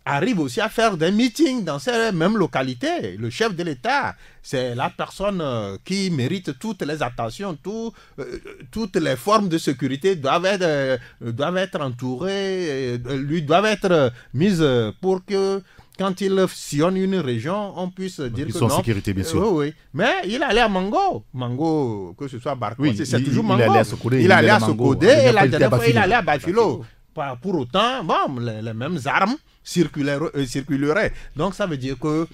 arrive aussi à faire des meetings dans ces mêmes localités. Le chef de l'État, c'est la personne euh, qui mérite toutes les attentions, tout, euh, toutes les formes de sécurité doivent être, euh, doivent être entourées, lui doivent être mises pour que quand il sillonne une région, on puisse dire Ils sont en sécurité, bien sûr. oui, oui. Mais il allait à Mango. Mango, que ce soit Barco, c'est toujours Mango. Il allait à Sokodé. Il allait à et la dernière fois, il allait à Bafilo. Pas pour autant, bon, les, mêmes armes euh, circuleraient. Donc ça veut dire que,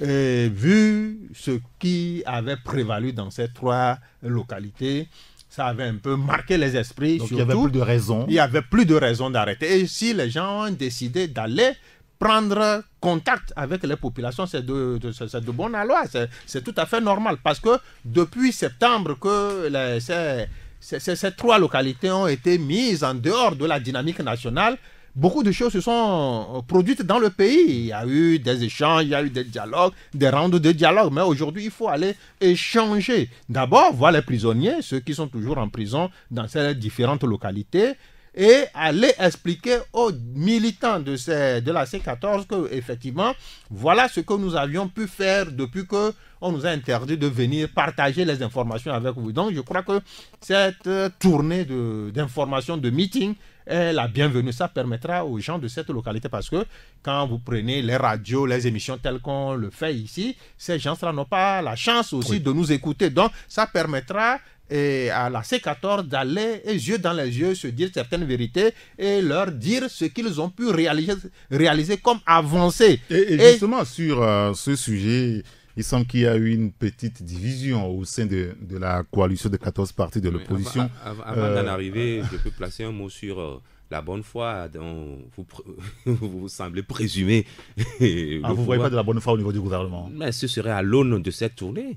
euh, vu ce qui avait prévalu dans ces trois localités, ça avait un peu marqué les esprits. Donc, il n'y avait plus de raison. Il n'y avait plus de raison d'arrêter. Et si les gens ont décidé d'aller prendre contact avec les populations, c'est de, de, de C'est tout à fait normal parce que depuis septembre que les, ces, ces trois localités ont été mises en dehors de la dynamique nationale. Beaucoup de choses se sont euh, produites dans le pays. Il y a eu des échanges, il y a eu des dialogues, des rounds de dialogue. Mais aujourd'hui, il faut aller échanger. D'abord, voir les prisonniers, ceux qui sont toujours en prison dans ces différentes localités, et aller expliquer aux militants de, ces, de la C14 que effectivement, voilà ce que nous avions pu faire depuis que on nous a interdit de venir partager les informations avec vous. Donc je crois que cette euh, tournée d'informations, de, de meetings est la bienvenue. Ça permettra aux gens de cette localité parce que quand vous prenez les radios, les émissions telles qu'on le fait ici, ces gens-là n'ont pas la chance aussi de nous écouter. Donc ça permettra et à la C14 d'aller yeux dans les yeux se dire certaines vérités et leur dire ce qu'ils ont pu réaliser, réaliser comme avancé. Et, justement, sur euh, ce sujet, il semble qu'il y a eu une petite division au sein de, de la coalition de 14 partis de l'opposition. Avant, d'en euh, arriver, euh, je peux placer un mot sur la bonne foi dont vous, *laughs* vous semblez présumer. *laughs* Ah, vous ne voyez pas de la bonne foi au niveau du gouvernement Mais ce serait à l'aune de cette tournée.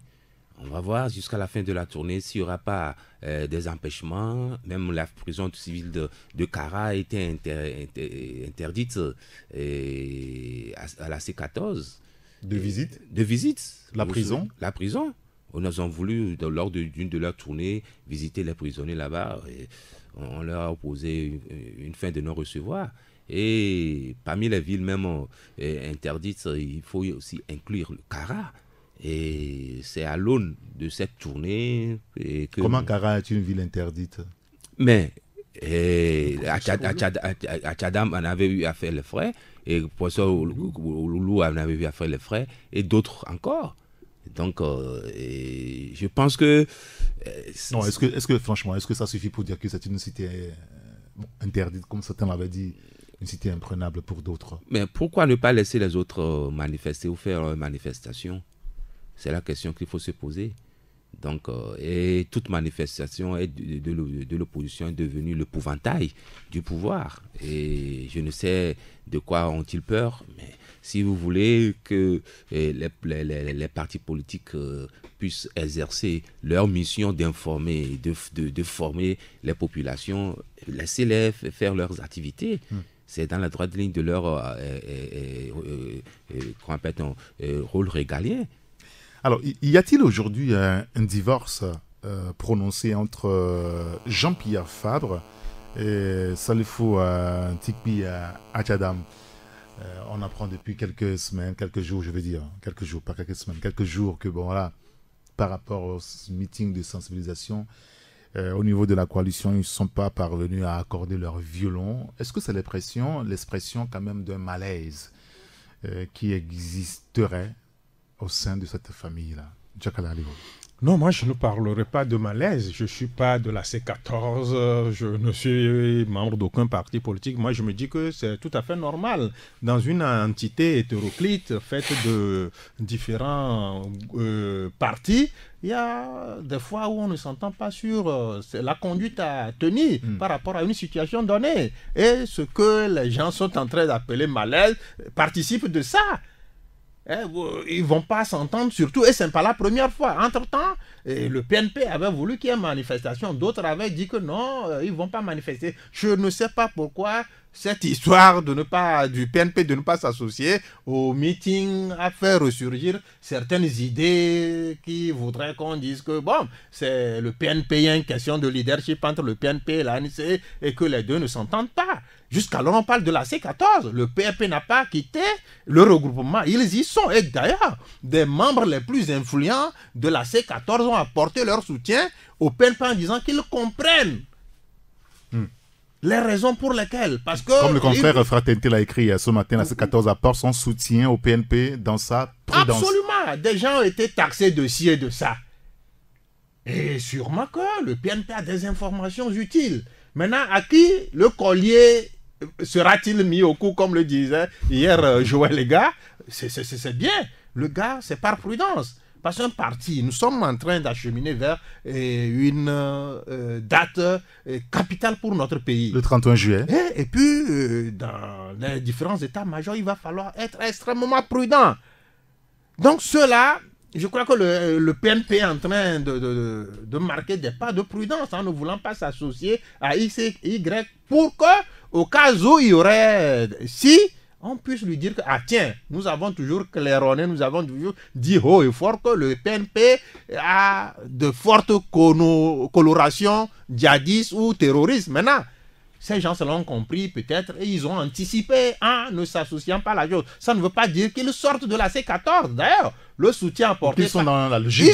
On va voir jusqu'à la fin de la tournée s'il n'y aura pas euh, des empêchements. Même la prison civile de, de Cara a été interdite euh, à, la C14. De visite De visite. La prison La prison. On nous a voulu, lors d'une de, leurs tournées, visiter les prisonniers là-bas. On, leur a opposé une, fin de non-recevoir. Et parmi les villes même euh, interdites, il faut aussi inclure le Cara. Et c'est à l'aune de cette tournée. Et que... Comment Kara est une ville interdite Mais Achadam eh, à, avait eu à faire les frais, et professeur Loulou, en avait eu à faire les frais, et d'autres encore. Donc, euh, je pense que. Eh, non, est-ce que, franchement, est-ce que ça suffit pour dire que c'est une cité euh, interdite, comme certains l'avaient dit, une cité imprenable pour d'autres Mais pourquoi ne pas laisser les autres euh, manifester ou faire une manifestation c'est la question qu'il faut se poser. Donc, euh, et toute manifestation de, l'opposition est devenue le pouvantail du pouvoir. Et je ne sais de quoi ont-ils peur, mais si vous voulez que eh, les, partis politiques euh, puissent exercer leur mission d'informer, de, former les populations, laissez-les faire leurs activités. Hmm. c'est dans la droite ligne de leur euh, rôle régalien. Alors, y a-t-il aujourd'hui un, divorce euh, prononcé entre euh, Jean-Pierre Fabre et Salifou euh, à euh, Achadam On apprend depuis quelques semaines, quelques jours, je veux dire, quelques jours, pas quelques semaines, quelques jours que, bon, voilà, par rapport au meeting de sensibilisation, au niveau de la coalition, ils ne sont pas parvenus à accorder leur violon. Est-ce que c'est l'expression, l'expression quand même d'un malaise qui existerait sein de cette famille-là non, moi je ne parlerai pas de malaise. Je suis pas de la C14, je ne suis membre d'aucun parti politique. Moi je me dis que c'est tout à fait normal dans une entité hétéroclite faite de différents euh, partis il y a des fois où on ne s'entend pas sur euh, la conduite à tenir hmm. par rapport à une situation donnée. Et ce que les gens sont en train d'appeler malaise participe de ça. Eh, ils ne vont pas s'entendre, surtout, et ce n'est pas la première fois. Entre-temps, eh, mm. le PNP avait voulu qu'il y ait manifestation, d'autres avaient dit que non, euh, ils ne vont pas manifester. Je ne sais pas pourquoi cette histoire de ne pas, du PNP de ne pas s'associer au meeting a fait ressurgir certaines idées qui voudraient qu'on dise que, bon, c'est le PNP, il y a une question de leadership entre le PNP et l'ANC et que les deux ne s'entendent pas. Jusqu'alors, on parle de la C14. Le PNP n'a pas quitté le regroupement. Ils y sont. Et d'ailleurs, des membres les plus influents de la C14 ont apporté leur soutien au PNP en disant qu'ils comprennent hmm. les raisons pour lesquelles. Parce que Comme le confrère il... a l'a écrit euh, ce matin, la C14 apporte son soutien au PNP dans sa prudence. Absolument. Des gens ont été taxés de ci et de ça. Et sûrement que le PNP a des informations utiles. Maintenant, à qui le collier sera-t-il mis au coup, comme le disait hier euh, Joël les gars C'est bien. Le gars, c'est par prudence. Parce qu'un parti, nous sommes en train d'acheminer vers euh, une euh, date capitale pour notre pays. Le 31 juillet. Et, puis, dans les différents états majors, il va falloir être extrêmement prudent. Donc, cela, je crois que le, PNP est en train de, de, marquer des pas de prudence en hein, ne voulant pas s'associer à X et Y pour que au cas où il y aurait, si on puisse lui dire que, ah tiens, nous avons toujours claironné, nous avons toujours dit haut et fort que le PNP a de fortes colorations djihadistes ou terroristes. Maintenant, ces gens se l'ont compris peut-être et ils ont anticipé en ne s'associant pas à la chose. Ça ne veut pas dire qu'ils sortent de la C14. D'ailleurs, le soutien apporté... Ils sont dans la logique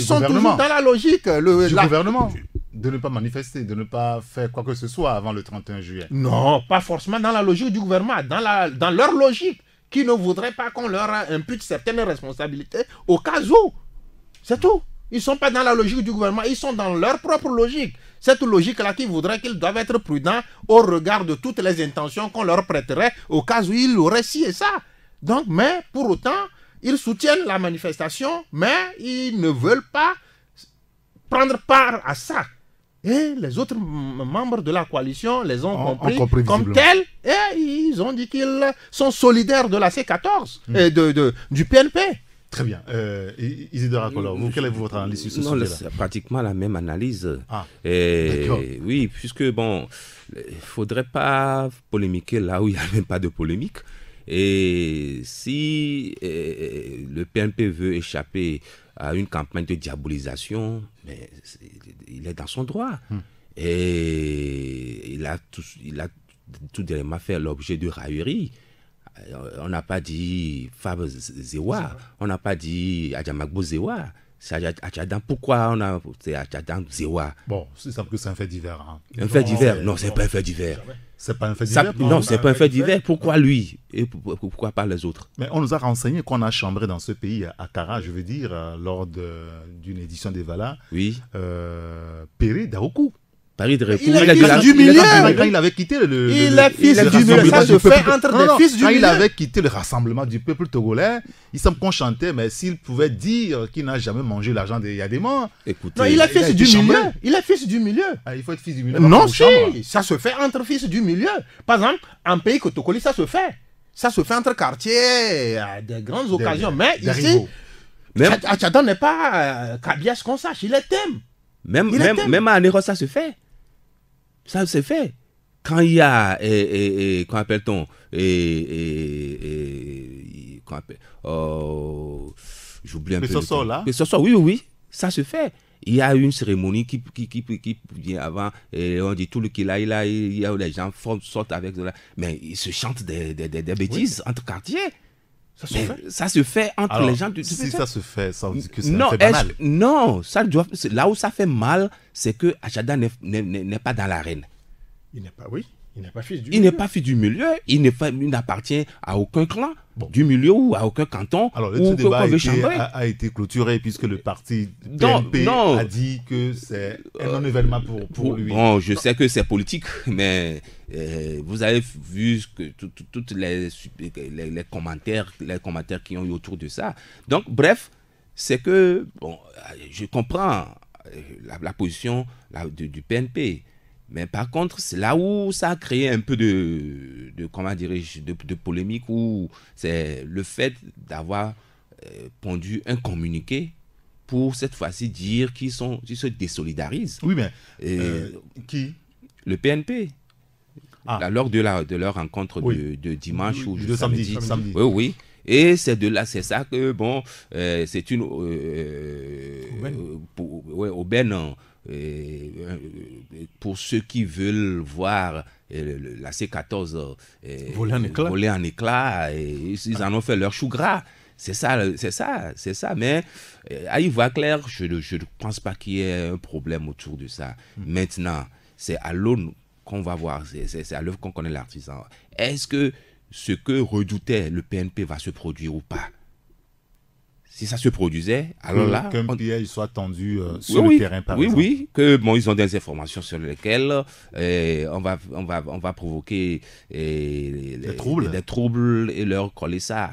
le, gouvernement de ne pas manifester, de ne pas faire quoi que ce soit avant le 31 juillet. Non, pas forcément dans la logique du gouvernement, dans, la, dans leur logique, qui ne voudrait pas qu'on leur impute certaines responsabilités au cas où. C'est tout. Ils ne sont pas dans la logique du gouvernement, ils sont dans leur propre logique. Cette logique-là qui voudrait qu'ils doivent être prudents au regard de toutes les intentions qu'on leur prêterait au cas où ils auraient ci et ça. Donc, mais pour autant, ils soutiennent la manifestation, mais ils ne veulent pas prendre part à ça. Et les autres membres de la coalition les ont, compris, comme tels et ils ont dit qu'ils sont solidaires de la C14 hmm. et de, du PNP. Très bien. Euh, Isidora vous, quelle est votre analyse sur ce sujet C'est pratiquement la même analyse. Ah. et, oui, puisque, bon, il faudrait pas polémiquer là où il n'y a même pas de polémique. Et si eh, eh, le PNP veut échapper à une campagne de diabolisation, mais il est dans son droit. Hmm. Et il a, tout, il a tout fait l'objet de raillerie euh, On n'a pas dit Fab Zewa, on n'a pas dit Adjamakbo Zewa, c'est à Tchadan. Pourquoi on a c'est à Tchadan Zéwa. Bon, c'est simple que c'est un fait divers. Hein. Un fait divers Non, c'est pas un fait divers. C'est pas un fait divers. non, ce c'est pas un fait divers. Pourquoi lui et pourquoi pas les autres Mais on nous a renseigné qu'on a chambré dans ce pays à Kara, je veux dire, euh, lors d'une édition des Vala. Oui. Euh, Péré Daoku. Il, du milieu il avait quitté le. est fils du milieu il avait quitté le rassemblement du peuple togolais, il semble qu'on chantait, mais s'il pouvait dire qu'il n'a jamais mangé l'argent des Yadémans. Non, il est fils du milieu. Il est fils du milieu. Il faut être fils du milieu. Non, si. Ça se fait entre fils du milieu. Par exemple, en pays que Tokoli, ça se fait. Ça se fait entre quartiers, à de grandes occasions. Mais ici. Même... n'est pas euh, Kabias qu'on sache, il est thème. Même, même, même à Nero, ça se fait. Ça, se fait. Quand il y a, et, eh, et, eh, eh, qu'on appelle-t-on, et, qu'on appelle, oh, j'oublie un peu. Mais soir là Mais oui, oui, ça se fait il y a une cérémonie qui, qui, qui, qui vient avant, et on dit tout le qu'il a, il a, il y a les gens sortent avec Mais ils se chantent des, des, des, bêtises entre quartiers. Ça se, fait. entre les gens. si ça se fait, ça veut dire que c'est non, mal. Non, ça doit, là où ça fait mal, c'est que Achada n'est pas dans l'arène. Il n'est pas, oui. Il n'est pas fils du milieu. il, n'appartient à aucun clan du milieu ou à aucun canton. Alors, le débat a été, a, été, clôturé puisque le parti PNP a dit que c'est un euh, non-événement pour, lui. Bon, je sais que c'est politique, mais euh, vous avez vu que tous les, les, commentaires, les commentaires qui ont eu autour de ça. Donc, bref, c'est que, bon, euh, je comprends la, position du PNP. Mais par contre, c'est là où ça a créé un peu de, comment dirais de, polémique, où c'est le fait d'avoir euh, pondu un communiqué pour cette fois-ci dire qu'ils sont, se désolidarisent. Oui, mais euh, qui Le PNP. Ah. Lors de, la, de leur rencontre de, dimanche ou de samedi. Oui, oui. Et c'est de là, c'est ça que, bon, euh, c'est une aubaine. Ouais, aubaine hein, euh, pour ceux qui veulent voir euh, la C14 euh, voler en éclat, ils en ont fait leur chou gras. C'est ça, c'est ça, c'est ça. Mais à y voir clair, je, ne pense pas qu'il y ait un problème autour de ça. Hmm. Maintenant, c'est à l'aune qu'on va voir, c'est à l'œuvre qu'on connaît l'artisan. Est-ce que ce que redoutait le PNP va se produire ou pas si ça se produisait, alors là... Qu'un on... soit tendu euh, sur le terrain, par oui, Oui, que, bon, ils ont des informations sur lesquelles euh, on, va, on, va, on va provoquer et, euh, les, troubles. des troubles et leur coller ça.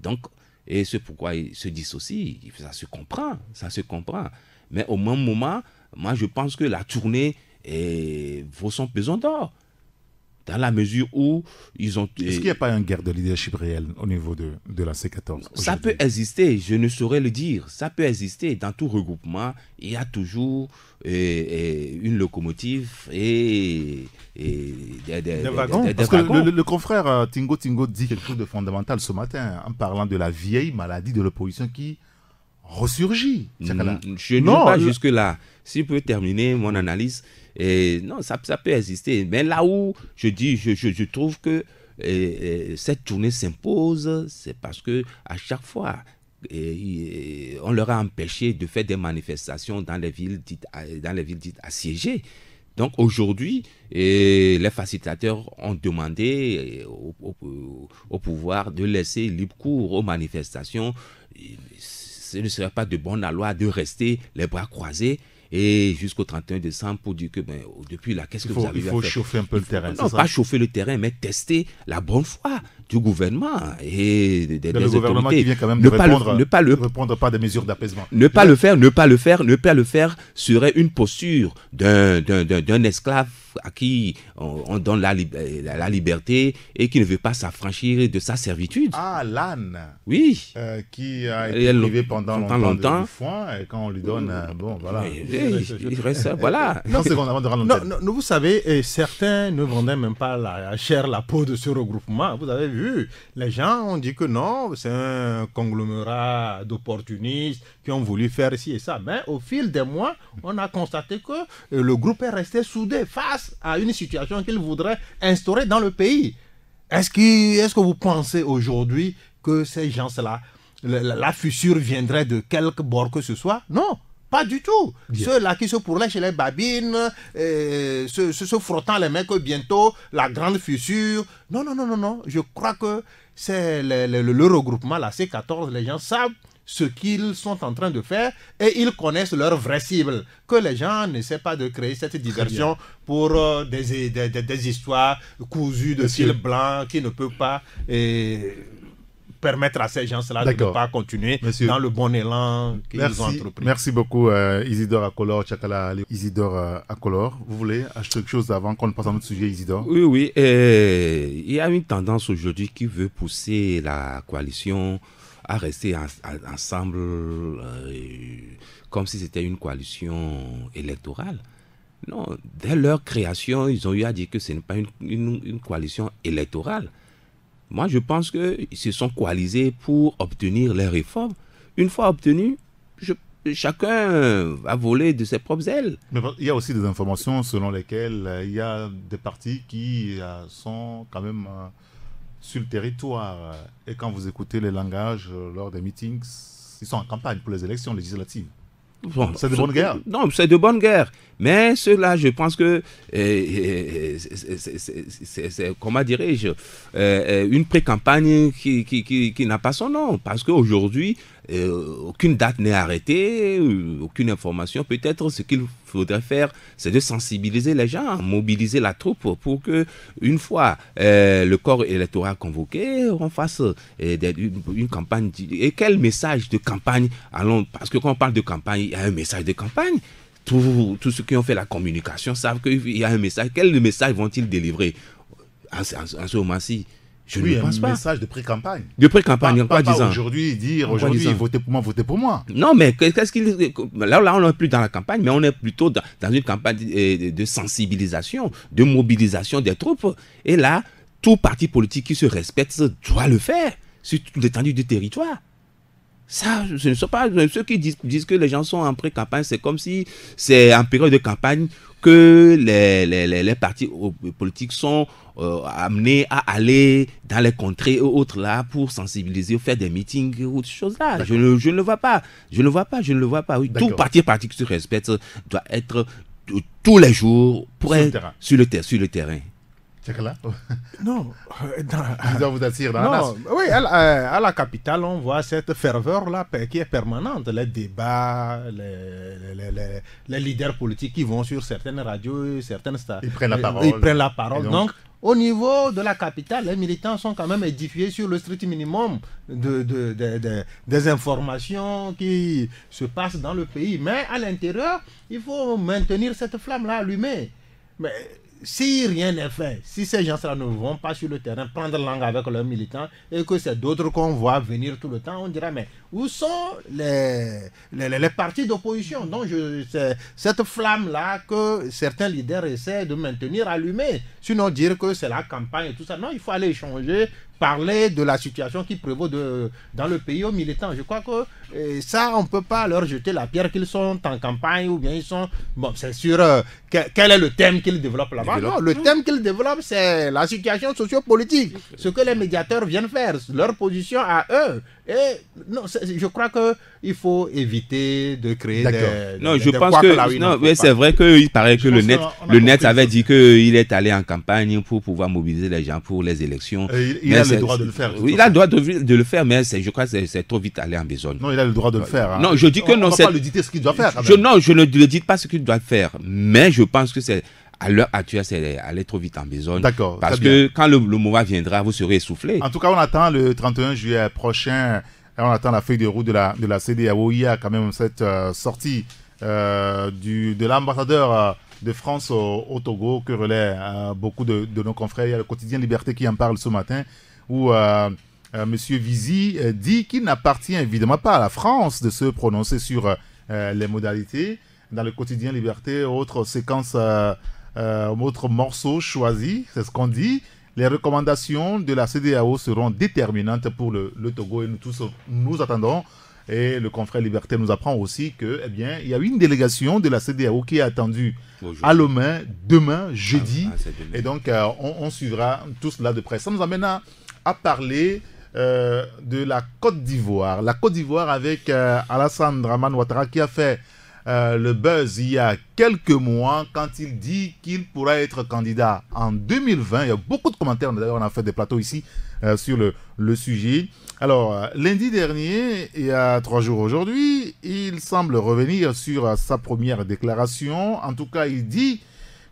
Donc, et c'est pourquoi ils se dissocient. Ça se comprend, ça se comprend. Mais au même moment, moi, je pense que la tournée et, vaut son pesant d'or dans la mesure où ils ont... Est-ce qu'il n'y a pas une guerre de leadership réelle au niveau de, de la C14 Ça peut exister, je ne saurais le dire. Ça peut exister. Dans tout regroupement, il y a toujours une locomotive et, des, wagons. Parce que Le, confrère euh, Tingo Tingo dit quelque chose de fondamental ce matin hein, en parlant de la vieille maladie de l'opposition qui ressurgit. Mm, je ne pas jusque-là. Si je peux terminer mon analyse, et non, ça, peut exister. Mais là où je dis, je, trouve que cette tournée s'impose, c'est parce que à chaque fois, on leur a empêché de faire des manifestations dans les villes dites, dans les villes dites assiégées. Donc aujourd'hui, les facilitateurs ont demandé au, pouvoir de laisser libre cours aux manifestations. Ce ne serait pas de bonne loi de rester les bras croisés et jusqu'au 31 décembre pour dire que ben, depuis là, qu'est-ce que vous avez Il faut chauffer un peu le terrain. Non, pas chauffer le terrain, mais tester la bonne foi du gouvernement et des, des gouvernement qui vient quand même ne pas le, ne pas le, répondre pas des mesures d'apaisement. Ne pas le faire, ne pas le faire, ne pas le faire serait une posture d'un esclave à qui on, donne la, la, liberté et qui ne veut pas s'affranchir de sa servitude. Ah, l'âne. Oui. Euh, qui a été élevé pendant longtemps, et quand on lui donne, euh, bon, voilà. voilà. Non, non, vous savez, certains ne vendaient même pas la chair, la peau de ce regroupement. Vous avez les gens ont dit que non, c'est un conglomérat d'opportunistes qui ont voulu faire ci et ça. Mais au fil des mois, on a constaté que euh, le groupe est resté soudé face à une situation qu'il voudrait instaurer dans le pays. Est-ce que, vous pensez aujourd'hui que ces gens-là, la, la, viendrait de quelque bord que ce soit Non. Pas du tout. Ceux-là qui se chez les babines, euh, se, se, frottant les mains que bientôt la grande fissure. Non, non, non, non, non. Je crois que c'est le, regroupement, la C14, les gens savent ce qu'ils sont en train de faire et ils connaissent leur vraie cible. Que les gens n'essaient pas de créer cette diversion pour euh, des, des, histoires cousues de fil blanc qui ne peut pas permettre à ces gens-là de ne pas continuer dans le bon élan qu'ils ont entrepris. Merci beaucoup, euh, Isidore Acolor, Chakala Isidore euh, Acolor. Vous voulez acheter quelque chose avant qu'on passe à notre sujet, Isidore Oui, oui. Euh, il y a une tendance aujourd'hui qui veut pousser la coalition à rester ensemble comme si c'était une coalition électorale. Non, dès leur création, ils ont eu à dire que ce n'est pas une coalition électorale. Moi, je pense qu'ils se sont coalisés pour obtenir les réformes. Une fois obtenues, chacun va voler de ses propres ailes. Mais il y a aussi des informations selon lesquelles euh, il y a des partis qui euh, sont quand même euh, sur le territoire. Et quand vous écoutez les langages lors des meetings, ils sont en campagne pour les élections législatives c'est de bonnes guerres. Non, c'est de bonnes guerres. Mais cela, je pense que eh, eh, eh, c'est, comment dirais-je, euh, une pré-campagne qui, qui n'a pas son nom. Parce qu'aujourd'hui, euh, aucune date n'est arrêtée, euh, aucune information. Peut-être ce qu'il faudrait faire, c'est de sensibiliser les gens, mobiliser la troupe pour que, une fois euh, le corps électoral convoqué, on fasse une, campagne. Et quel message de campagne allons Parce que quand on parle de campagne, il y a un message de campagne. Tous, ceux qui ont fait la communication savent qu'il y a un message. Quel message vont-ils délivrer à en ce moment-ci je oui, ne pense un message de pré-campagne. De pré-campagne, pas, pas, pas Aujourd'hui, dire aujourd'hui, votez pour moi, votez pour moi. Non, mais qu'est-ce qu'il. Là, là, on n'est plus dans la campagne, mais on est plutôt dans, une campagne euh, de, sensibilisation, de mobilisation des troupes. Et là, tout parti politique qui se respecte doit le faire sur toute l'étendue du territoire. Ça, ce ne sont pas ceux qui disent, disent, que les gens sont en pré-campagne. C'est comme si c'est en période de campagne que les, les, partis politiques sont euh, amenés à aller dans les contrées et autres là pour sensibiliser, ou faire des meetings ou des choses là. Je ne, le vois pas. Je ne le vois pas. Je ne le vois pas. tout parti parti qui se respecte euh, doit être euh, tous les jours pour sur sur le terrain. Non. non, Oui, à, la capitale, on voit cette ferveur-là qui est permanente. Les débats, les, leaders politiques qui vont sur certaines radios, certaines stars. Ils prennent la euh, parole. Ils prennent la parole. Donc, au niveau de la capitale, les militants sont quand même édifiés sur le strict minimum de, des informations qui se passent dans le pays. Mais à l'intérieur, il faut maintenir cette flamme-là allumée. Mais si rien n'est fait, si ces gens-là ne vont pas sur le terrain prendre langue avec leurs militants et que c'est d'autres qu'on voit venir tout le temps, on dira mais où sont les, les, partis d'opposition Donc je, cette flamme-là que certains leaders essaient de maintenir allumée, sinon dire que c'est la campagne et tout ça. Non, il faut aller échanger parler de la situation qui prévaut de, dans le pays aux militants. Je crois que euh, ça, on ne peut pas leur jeter la pierre qu'ils sont en campagne ou bien ils sont... Bon, c'est sûr, euh, quel, est le thème qu'ils développent là-bas Non, le thème qu'ils développent, c'est la situation sociopolitique. Ce que les médiateurs viennent faire, leur position à eux. Eh, non, je crois qu'il faut éviter de créer des. Non, je pense que. non, mais c'est vrai qu'il paraît que le NET, le NET avait dit qu'il est allé en campagne pour pouvoir mobiliser les gens pour les élections. il, a le droit de le faire. il a le droit de, le faire, mais je crois que c'est trop vite allé en besogne. Non, il a le droit de le faire. Hein. Non, je dis que non. On pas lui dire ce qu'il doit faire. Je, non, je ne le dis pas ce qu'il doit faire, mais je pense que c'est à l'heure actuelle, c'est aller trop vite en besogne. D'accord. Parce que quand le, le, moment viendra, vous serez essoufflé. En tout cas, on attend le 31 juillet prochain. On attend la feuille de route de la, de la Il y a quand même cette euh, sortie euh, du, de l'ambassadeur euh, de France au, Togo que relaient beaucoup de, de, nos confrères. Il y a le quotidien Liberté qui en parle ce matin, où M. Vizi dit qu'il n'appartient évidemment pas à la France de se prononcer sur les modalités. Dans le quotidien Liberté, autre séquence euh, autre morceau choisi, c'est ce qu'on dit. Les recommandations de la CDAO seront déterminantes pour le, Togo et nous tous nous attendons. Et le confrère Liberté nous apprend aussi que, eh bien, il y a une délégation de la CDAO qui est attendue à Lomé, demain, jeudi. Ah, et donc, euh, on, suivra tout cela de près. Ça nous amène à, parler euh, de la Côte d'Ivoire. La Côte d'Ivoire avec Alassane Draman Ouattara qui a fait euh, le buzz il y a quelques mois quand il dit qu'il pourra être candidat en 2020. Il y a beaucoup de commentaires, d'ailleurs on a fait des plateaux ici euh, sur le, sujet. Alors, euh, lundi dernier, il y a trois jours aujourd'hui, il semble revenir sur sa première déclaration. En tout cas, il dit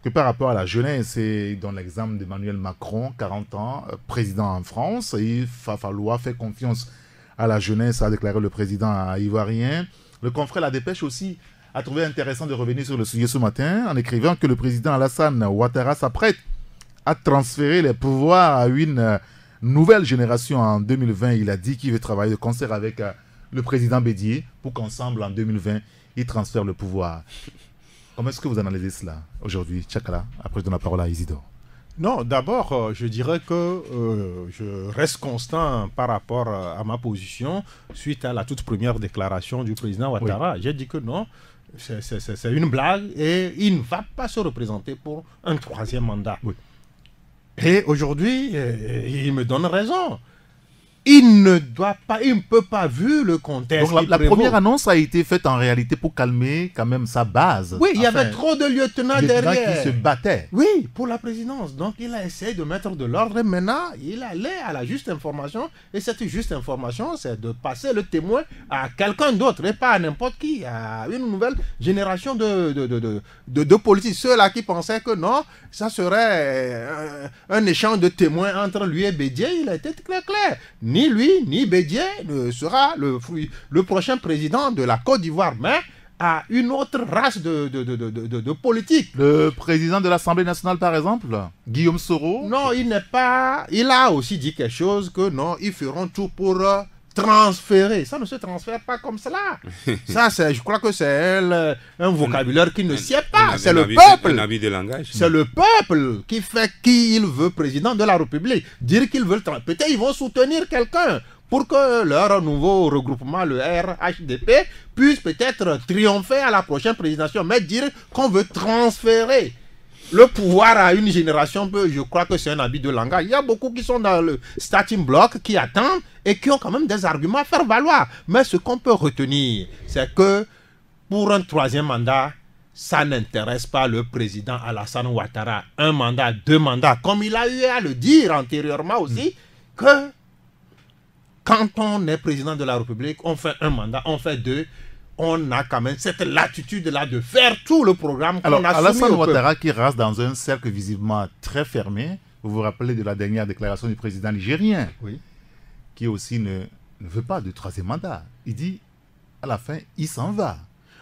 que par rapport à la jeunesse, et dans l'exemple d'Emmanuel Macron, 40 ans, président en France, il va falloir faire confiance à la jeunesse, a déclaré le président ivoirien. Le confrère La Dépêche aussi a trouvé intéressant de revenir sur le sujet ce matin en écrivant que le président Alassane Ouattara s'apprête à transférer les pouvoirs à une euh, nouvelle génération en 2020. Il a dit qu'il veut travailler de concert avec euh, le président Bédier pour qu'ensemble, en 2020, il transfère le pouvoir. Comment est-ce que vous analysez cela aujourd'hui, Chakala Après, je donne la parole à Isidore. Non, d'abord, euh, je dirais que je reste constant par rapport à ma position suite à la toute première déclaration du président Ouattara. J'ai dit que non, c'est une blague et il ne va pas se représenter pour un troisième mandat. Et aujourd'hui, eh, eh, il me donne raison il ne doit pas, il ne peut pas, vu le contexte. la, première annonce a été faite en réalité pour calmer quand même sa base. Oui, il y avait trop de lieutenants derrière. qui se battaient. Oui, pour la présidence. Donc il a essayé de mettre de l'ordre maintenant il allait à la juste information. Et cette juste information, c'est de passer le témoin à quelqu'un d'autre et pas à n'importe qui, à une nouvelle génération de, de, de, de, de politiciens. Ceux-là qui pensaient que non, ça serait un, échange de témoins entre lui et Bédier, il a été très clair ni lui, ni Bédier ne sera le, prochain président de la Côte d'Ivoire, mais à une autre race de, de, de politique. Le président de l'Assemblée nationale, par exemple, Guillaume Soro Non, il n'est pas. Il a aussi dit quelque chose que non, ils feront tout pour euh, transférer. Ça ne se transfère pas comme cela. *laughs* ça, c'est, je crois que c'est euh, un vocabulaire qui ne sied pas. C'est le peuple. C'est le peuple qui fait qui il veut président de la République. Dire qu'ils veulent. Peut-être ils vont soutenir quelqu'un pour que leur nouveau regroupement, le RHDP, puisse peut-être triompher à la prochaine présidentielle, mais dire qu'on veut transférer le pouvoir à une génération je crois que c'est un habit de langage. Il y a beaucoup qui sont dans le starting block, qui attendent et qui ont quand même des arguments à faire valoir. Mais ce qu'on peut retenir, c'est que pour un troisième mandat, ça n'intéresse pas le président Alassane Ouattara. Un mandat, deux mandats, comme il a eu à le dire antérieurement aussi, que quand on est président de la République, on fait un mandat, on fait deux, on a quand même cette latitude-là de faire tout le programme qu'on a Alassane Ouattara qui reste dans un cercle visiblement très fermé. Vous vous rappelez de la dernière déclaration du président nigérien, oui. qui aussi ne, veut pas de troisième mandat. Il dit, à la fin, il s'en va.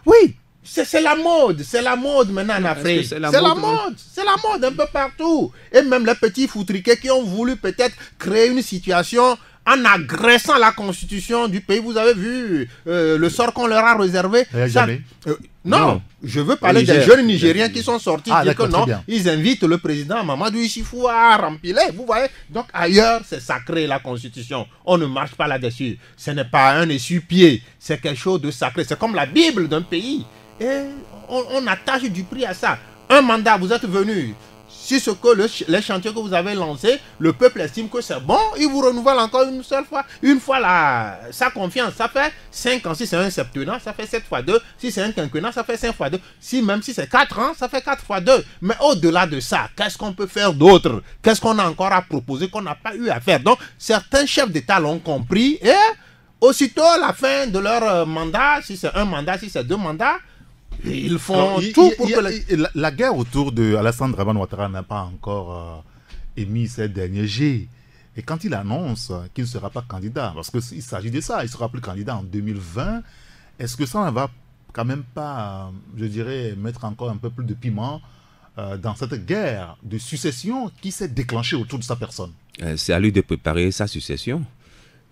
Oui, c'est la mode, c'est la mode maintenant en Afrique. C'est la, la, hein? mode, c'est la mode un peu partout. Et même les petits foutriquets qui ont voulu peut-être créer une situation en agressant la constitution du pays. Vous avez vu euh, le sort qu'on leur a réservé. Euh, non, je veux parler des jeunes Nigériens qui sont sortis ah, non, ils invitent le président Mamadou Issoufou à remplir, Vous voyez, donc ailleurs, c'est sacré la constitution. On ne marche pas là-dessus. Ce n'est pas un essuie-pied, c'est quelque chose de sacré. C'est comme la Bible d'un pays. Et on, on attache du prix à ça. Un mandat, vous êtes venu, si ce que le, les que vous avez lancé, le peuple estime que c'est bon, il vous renouvelle encore une seule fois. Une fois la, sa confiance, ça fait 5 ans. Si c'est un septennat, ça fait 7 fois 2. Si c'est un quinquennat, ça fait 5 fois 2. Si même si c'est 4 ans, ça fait 4 fois 2. Mais au-delà de ça, qu'est-ce qu'on peut faire d'autre Qu'est-ce qu'on a encore à proposer qu'on n'a pas eu à faire Donc, certains chefs d'État l'ont compris et aussitôt la fin de leur euh, mandat, si c'est un mandat, si c'est deux mandats, ils font tout pour que la... guerre autour de Alassane Ouattara n'a pas encore euh, émis ses derniers jets. Et quand il annonce euh, qu'il ne sera pas candidat, parce qu'il s'agit de ça, il ne sera plus candidat en 2020, est-ce que ça ne va quand même pas, euh, je dirais, mettre encore un peu plus de piment dans cette guerre de succession qui s'est déclenchée autour de sa personne C'est à lui de préparer sa succession.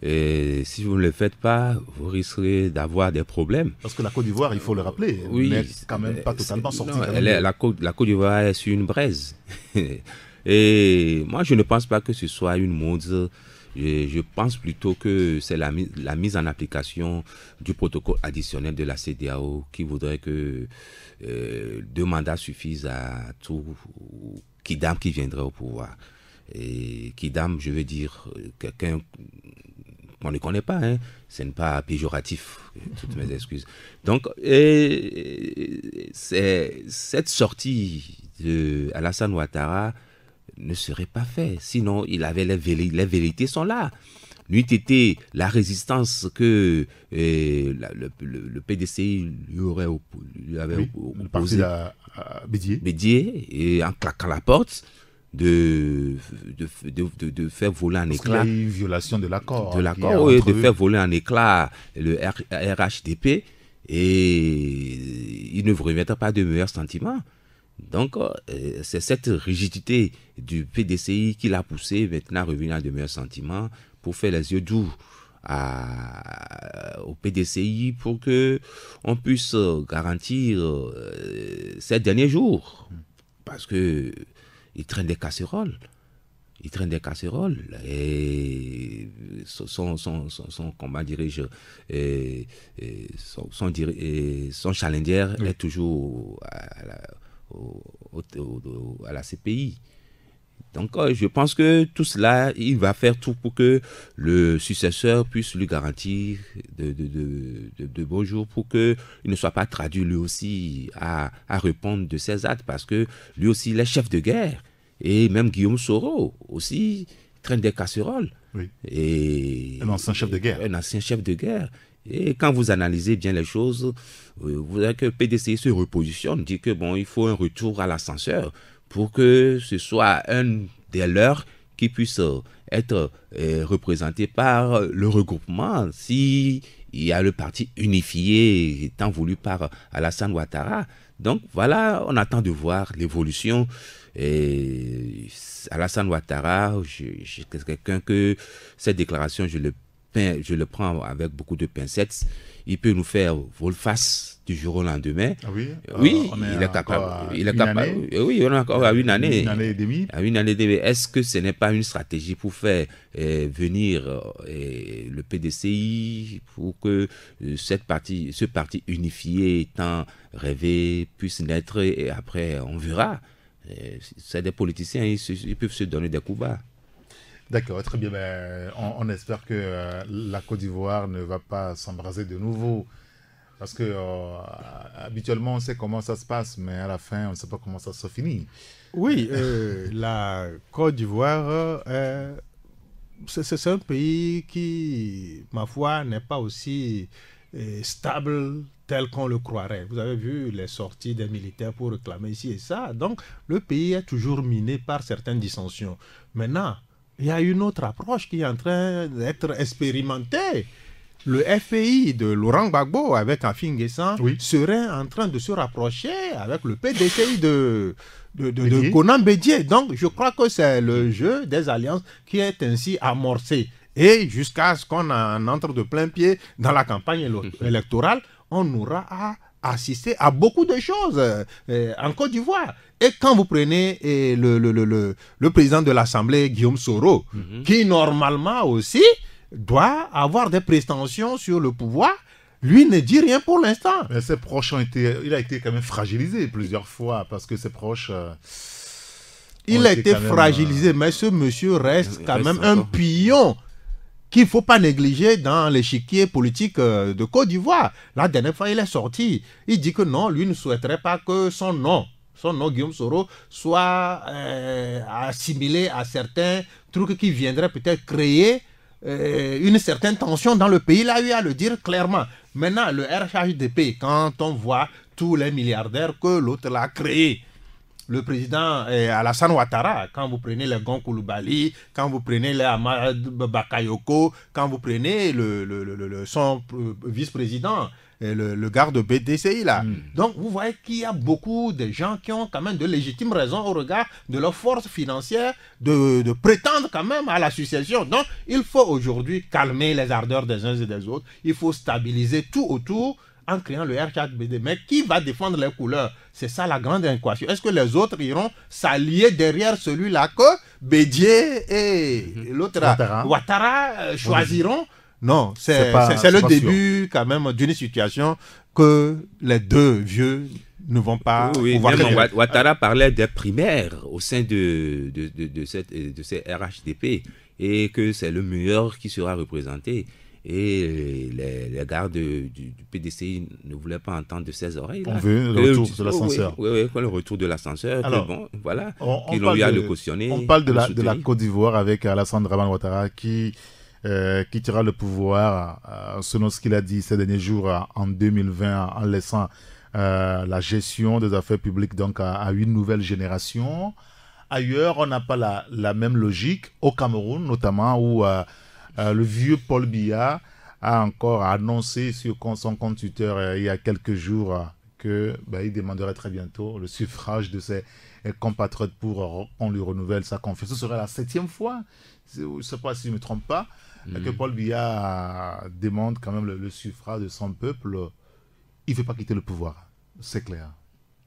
Et si vous ne le faites pas, vous risquerez d'avoir des problèmes. Parce que la Côte d'Ivoire, il faut le rappeler, oui, n'est quand même pas totalement sortie. elle est, la, Côte, la Côte d'Ivoire est sur une braise. *laughs* Et moi, je ne pense pas que ce soit une mode. Je, pense plutôt que c'est la, la, mise en application du protocole additionnel de la CDAO qui voudrait que euh, deux mandats suffisent à tout Kidam qui viendrait au pouvoir. Et Kidam, je veux dire, quelqu'un on ne connaît pas, hein. ce n'est pas péjoratif, toutes mes *laughs* excuses. Donc, et, cette sortie de Alassane Ouattara ne serait pas faite, sinon il avait les, vérités sont là. Lui, été la résistance que euh, le, le, PDCI lui, aurait avait à, à Bédier. et en claquant la porte, de, de, de, de, faire voler en éclat. violation de l'accord. De l'accord, oui, de faire voler en éclat le RHDP et il ne remettent pas de meilleurs sentiments. Donc, euh, c'est cette rigidité du PDCI qui l'a poussé maintenant à revenir à de meilleurs sentiments pour faire les yeux doux à, au PDCI pour que on puisse euh, garantir euh, ces derniers jours. Hmm. Parce que ils traînent des casseroles. il traînent des casseroles et son, son, son, son comment dirige son, son, challenger est toujours à au, à la CPI. Donc euh, je pense que tout cela, il va faire tout pour que le successeur puisse lui garantir de, de, de, de beaux jours, pour qu'il ne soit pas traduit lui aussi à, répondre de ses actes, parce que lui aussi, il est chef de guerre. Et même Guillaume Soro aussi traîne des casseroles. Oui. un ancien chef de guerre. Un ancien chef de guerre. Et quand vous analysez bien les choses, euh, vous voyez que PDC se repositionne, dit que bon, il faut un retour à l'ascenseur pour que ce soit un des leurs qui puisse euh, être euh, représenté par le regroupement. Si il y a le parti unifié tant voulu par Alassane Ouattara. Donc voilà, on attend de voir l'évolution. Et Alassane Ouattara, c'est quelqu'un que cette déclaration, je le, je le prends avec beaucoup de pincettes. Il peut nous faire volface. face du jour au lendemain. Ah oui, euh, oui il, est capable, il est capable. Eh oui, on est encore à une année. Une année et demie. À ah, une année et demie. Est-ce que ce n'est pas une stratégie pour faire euh, venir euh, le PDCI pour que cette partie, ce parti unifié tant rêvé puisse naître et après on verra. C'est des politiciens, ils, peuvent se donner des coups bas. D'accord, très bien. Ben, on, espère que la Côte d'Ivoire ne va pas s'embraser de nouveau. Parce que euh, habituellement, on sait comment ça se passe, mais à la fin, on ne sait pas comment ça se finit. Oui, euh, *laughs* la Côte d'Ivoire, euh, c'est un pays qui, ma foi, n'est pas aussi stable tel qu'on le croirait. Vous avez vu les sorties des militaires pour réclamer ici et ça. Donc, le pays est toujours miné par certaines dissensions. Maintenant, il y a une autre approche qui est en train d'être expérimentée le FPI de Laurent Gbagbo avec Afin finissant serait en train de se rapprocher avec le PDCI de, de, Conan Bédier. Donc, je crois que c'est le jeu des alliances qui est ainsi amorcé. Et jusqu'à ce qu'on en entre de plein pied dans la campagne *laughs* électorale, on aura à assister à beaucoup de choses euh, en Côte d'Ivoire. Et quand vous prenez euh, le, le, président de l'Assemblée, Guillaume Soro, mhm. qui normalement aussi doit avoir des prétentions sur le pouvoir. Lui ne dit rien pour l'instant. Mais ses proches ont été. Il a été quand même fragilisé plusieurs fois parce que ses proches. Euh, il a été, fragilisé, euh, mais ce monsieur reste quand même un pion qu'il ne faut pas négliger dans l'échiquier politique euh, de Côte d'Ivoire. La dernière fois, il est sorti. Il dit que non, lui ne souhaiterait pas que son nom, son nom Guillaume Soro, soit assimilé à certains trucs qui viendraient peut-être créer euh, une certaine tension dans le pays. il a eu à le dire clairement. Maintenant, le RHDP, quand on voit tous les milliardaires que l'autre l'a créé, le président euh, Alassane Ouattara, quand vous prenez le Gon Koulibaly, quand vous prenez les Ahmad Bakayoko, quand vous prenez le, le, son euh, vice-président, euh, le, garde BDCI là. Hmm. Donc vous voyez qu'il y a beaucoup de gens qui ont quand même de légitimes raisons au regard de leur force financière de, prétendre quand même à la succession. Donc il faut aujourd'hui calmer les ardeurs des uns et des autres. Il faut stabiliser tout autour en créant le R4 BD. Mais qui va défendre les couleurs C'est ça la grande équation. Est-ce que les autres iront s'allier derrière celui-là que Bédier et mhm. l'autre Ouattara, euh, choisiront non, c'est le début quand même d'une situation que les deux vieux ne vont pas Ouattara parlait des primaires au sein de, de, de, cette, de ces RHDP et que c'est le meilleur qui sera représenté. Et les, les gardes du, du, PDCI ne voulaient pas entendre de ses oreilles. On veut le retour de l'ascenseur. Oui, oui, le retour de l'ascenseur. Alors, bon, voilà, on, le cautionner, on, parle de, la, de la, Côte d'Ivoire avec Alassane Draman Ouattara qui euh, quittera le pouvoir euh, selon ce qu'il a dit ces derniers jours euh, en 2020 en laissant la gestion des affaires publiques donc à, une nouvelle génération. Ailleurs, on n'a pas la, même logique, au Cameroun notamment, où le vieux Paul Biya a encore annoncé sur son compte Twitter il y a quelques jours que bah, il demanderait très bientôt le suffrage de ses compatriotes pour qu'on lui renouvelle sa confiance. Ce serait la septième fois, je ne sais pas si je ne me trompe pas que hmm. Paul Biya demande quand même le, suffrage de son peuple, il ne veut pas quitter le pouvoir. C'est clair.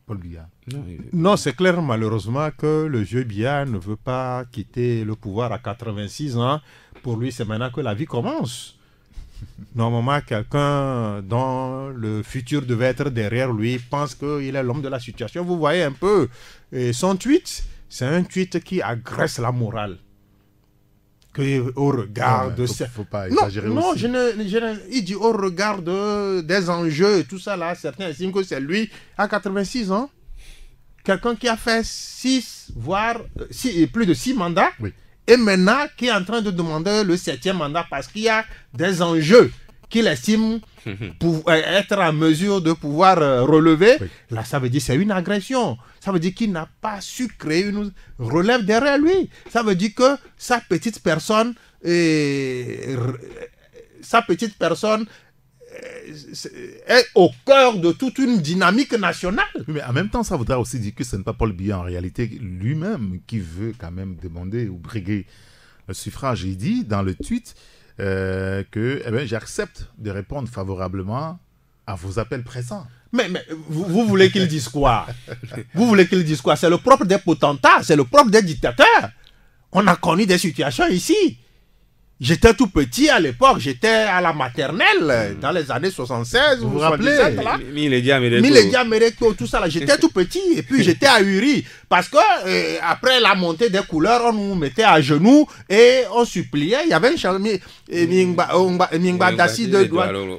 Paul Biya. Non, c'est clair malheureusement que le jeu Biya ne veut pas quitter le pouvoir à 86 ans. Pour lui, c'est maintenant que la vie commence. *laughs* Normalement, quelqu'un dont le futur devait être derrière lui pense qu'il est l'homme de la situation. Vous voyez un peu. Et son tweet, c'est un tweet qui agresse la morale que au regard de... Faut, non je ne, je il dit au regard des enjeux et tout ça là, certains estiment que c'est lui à 86 ans, quelqu'un qui a fait 6, voire euh, six, plus de 6 mandats, et maintenant qui est en train de demander le septième mandat parce qu'il y a des enjeux qu'il estime euh, être en mesure de pouvoir euh, relever, là, ça veut dire c'est une agression. Ça veut dire qu'il n'a pas su créer une relève derrière lui. Ça veut dire que sa petite personne, est... Euh, sa petite personne est au cœur de toute une dynamique nationale. mais en même temps, ça voudrait aussi dire que ce n'est pas Paul Biya en réalité lui-même qui veut quand même demander ou briguer le suffrage. Il dit dans le tweet euh, que eh ben, j'accepte de répondre favorablement à vos appels présents. Mais, vous, vous, voulez qu'ils disent quoi Vous voulez qu'ils disent quoi C'est le propre des potentats, c'est le propre des dictateurs. On a connu des situations ici. J'étais tout petit à l'époque, j'étais à la maternelle hmm. dans les années 76, vous vous, vous rappelez Milédia tout ça là, j'étais tout petit et puis *laughs* j'étais ahuri parce que euh, après la montée des couleurs, on nous mettait à genoux et on suppliait, il y avait une chanson de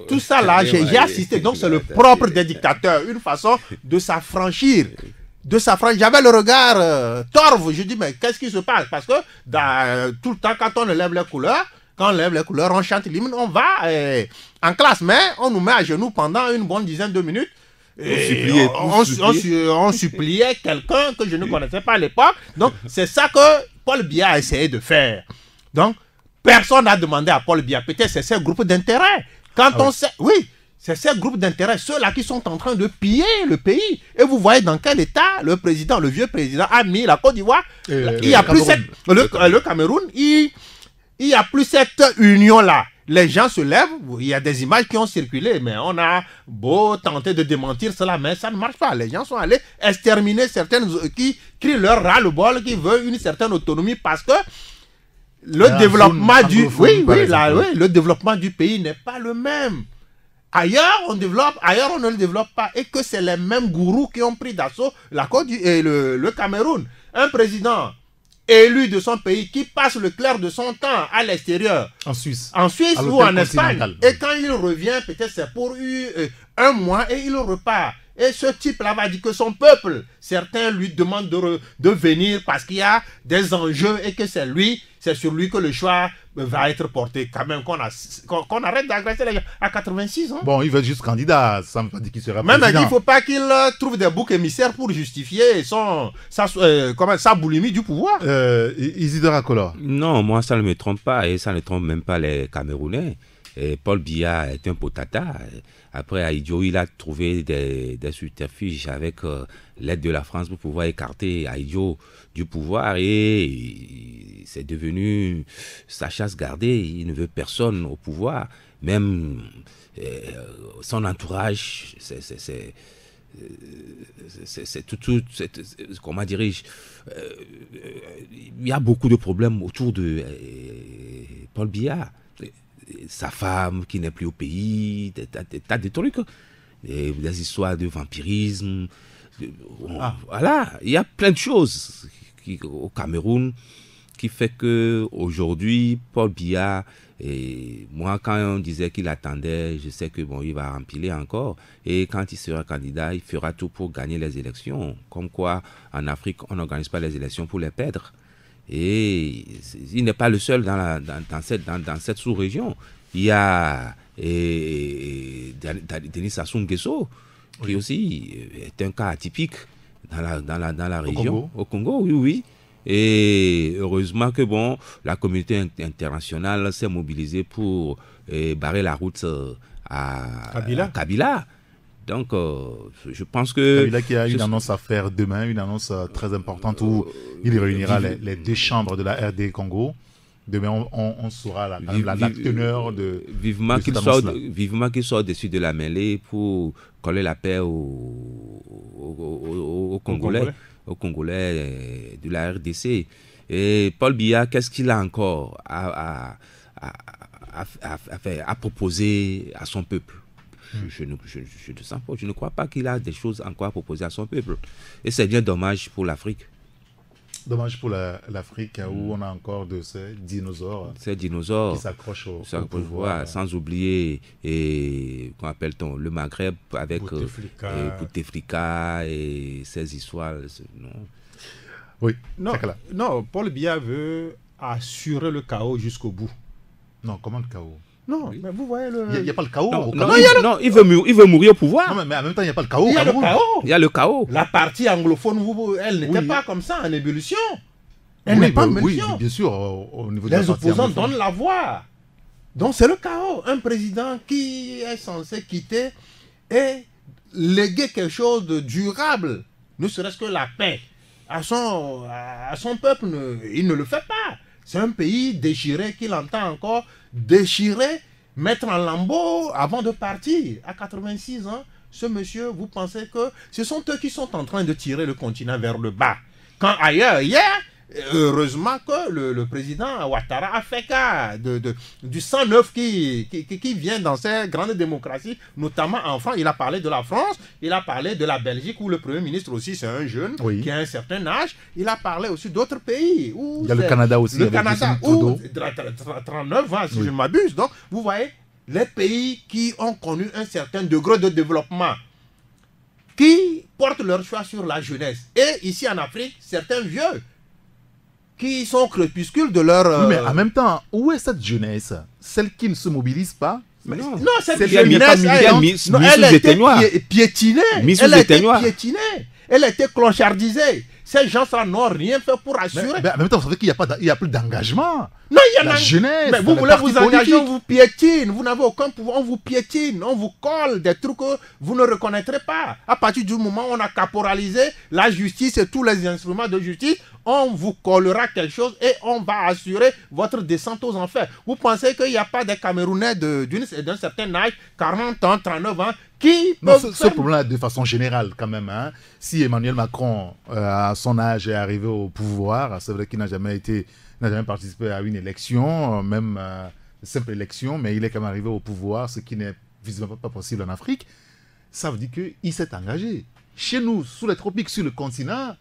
tout ça là, j'ai assisté donc c'est le propre *laughs* des dictateurs, une façon de s'affranchir de phrase j'avais le regard euh, torve. Je dis, mais qu'est-ce qui se passe Parce que euh, tout le temps, quand on lève les couleurs, quand on lève les couleurs, on chante l'hymne, on va euh, en classe, mais on nous met à genoux pendant une bonne dizaine de minutes. Et on, suppliait, on, quelqu'un que je ne connaissais pas à l'époque. Donc, c'est ça que Paul Biya a essayé de faire. Donc, personne n'a demandé à Paul Biya. Peut-être c'est ses groupe d'intérêt. Quand ah on sait. Oui, c'est ces groupes d'intérêt, ceux-là qui sont en train de piller le pays. Et vous voyez dans quel état le président, le vieux président, a mis la Côte d'Ivoire. Euh, il euh, Le, Cameroun, il n'y a plus cette union-là. Les gens se lèvent, il y a des images qui ont circulé, mais on a beau tenter de démentir cela, mais ça ne marche pas. Les gens sont allés exterminer certaines euh, qui crient leur ras-le-bol, qui veulent une certaine autonomie parce que le, développement du, oui, le développement du pays n'est pas le même ailleurs on développe, ailleurs on ne le développe pas, et que c'est les mêmes gourous qui ont pris d'assaut la Côte du, et le, Cameroun. Un président élu de son pays qui passe le clair de son temps à l'extérieur, en Suisse, en Suisse ou en Espagne, et quand il revient, peut-être c'est pour euh, un mois et il repart. Et ce type-là va dire que son peuple, certains lui demandent de, venir parce qu'il y a des enjeux et que c'est lui, c'est sur lui que le choix euh, va être porté. Quand même, qu'on a qu'on arrête d'agresser les gens à 86 ans. Bon, il veut juste candidat, ça ne veut pas dire qu'il sera même président. il ne faut pas qu'il euh, trouve des boucs émissaires pour justifier son, sa, euh, boulimie du pouvoir. Euh, Isidora Non, moi, ça ne me trompe pas et ça ne trompe même pas les Camerounais. Paul Biya est un potata. Après, Aïdjo, il a trouvé des, des subterfuges avec euh, l'aide de la France pour pouvoir écarter Aïdjo du pouvoir et c'est devenu sa chasse gardée. Il ne veut personne au pouvoir, même euh, son entourage, c'est c'est euh, tout, tout comment dirige il y a beaucoup de problèmes autour de Paul Biya sa femme qui n'est plus au pays, des tas, des de trucs, hein. des, histoires de vampirisme. Ah. Voilà, il y a plein de choses qui, au Cameroun qui fait que aujourd'hui Paul Biya et moi quand on disait qu'il attendait, je sais que bon il va empiler encore et quand il sera candidat, il fera tout pour gagner les élections. Comme quoi en Afrique, on n'organise pas les élections pour les perdre. Et il n'est pas le seul dans, cette, sous-région. Il y a Denis Sassou Nguesso, qui aussi euh, est un cas atypique dans la, région. Au Congo. oui, oui. Et heureusement que bon, la communauté internationale s'est mobilisée pour eh, barrer la route euh, À Kabila donc, euh, je pense que. Kabila ah, qui a une annonce à faire demain, une annonce euh, très importante où euh, il réunira les, deux chambres de la RD Congo. Demain, on, on, saura la, teneur de. Vivement qu'il soit, vivement qu'il dessus de la mêlée pour coller la paix aux, Congolais, au Congolais de la RDC. Et Paul Biya, qu'est-ce qu'il a encore à, proposer à son peuple je, ne, je, sens je ne crois pas qu'il a des choses encore à proposer à son peuple. Et c'est bien dommage pour l'Afrique. Dommage pour l'Afrique hein, où mm. on a encore de ces dinosaures. Hein, ces dinosaures. Qui s'accrochent au, pouvoir. Hein. Sans oublier, et, qu'on appelle-t-on, le Maghreb avec euh, Bouteflika et, et histoires. Non. Oui. Non, non, Paul Biya veut assurer le chaos jusqu'au bout. Non, comment le chaos non, vous voyez le. Il n'y a, pas le chaos. Non, il, veut mourir, au pouvoir. mais, en même temps, il n'y a pas le chaos. Il y a le chaos. La partie anglophone, elle n'était pas comme ça en ébullition. Elle n'est pas en ébullition. bien sûr, au niveau des opposants donnent la voix. Donc c'est le chaos. Un président qui est censé quitter et léguer quelque chose de durable, ne serait-ce que la paix, à son, à son peuple, il ne le fait pas. C'est un pays déchiré qu'il entend encore déchirer, mettre en lambeau avant de partir. À 86 ans, ce monsieur, vous pensez que ce sont eux qui sont en train de tirer le continent vers le bas. Quand ailleurs, hier, Heureusement que le, président Ouattara a fait cas de, du 109 qui, qui, qui, vient dans ces grandes démocraties, notamment en France. Il a parlé de la France, il a parlé de la Belgique où le Premier ministre aussi c'est un jeune qui a un certain âge. Il a parlé aussi d'autres pays. Où il y a le Canada aussi. Le Canada, où, 39 ans, si je m'abuse. Donc, vous voyez, les pays qui ont connu un certain degré de développement qui portent leur choix sur la jeunesse. Et ici en Afrique, certains vieux qui sont crépuscules de leur. mais euh, en même temps, où est cette jeunesse Celle qui ne se mobilise pas non, cette jeunesse, elle, hein. était piétinée. Elle était Elle clochardisée. Ces gens-là n'ont rien fait pour assurer. Mais, en même temps, vous savez qu'il n'y a, plus d'engagement. Non, il y en a. jeunesse. Mais vous voulez vous engager, on vous piétine. Vous n'avez aucun pouvoir. On vous piétine. On vous colle des trucs que vous ne reconnaîtrez pas. À partir du moment où on a caporalisé la justice et tous les instruments de justice, on vous collera quelque chose et on va assurer votre descente aux enfers. Vous pensez qu'il n'y a pas des Camerounais d'un certain âge, 40 ans, 39 ans, qui ce, problème-là, de façon générale, quand même. Hein. Si Emmanuel Macron, euh, à son âge, est arrivé au pouvoir, c'est vrai qu'il n'a jamais été, n'a jamais participé à une élection, euh, même une euh, simple élection, mais il est quand même arrivé au pouvoir, ce qui n'est visiblement pas possible en Afrique. Ça veut dire qu'il s'est engagé. Chez nous, sous les tropiques, sur le continent,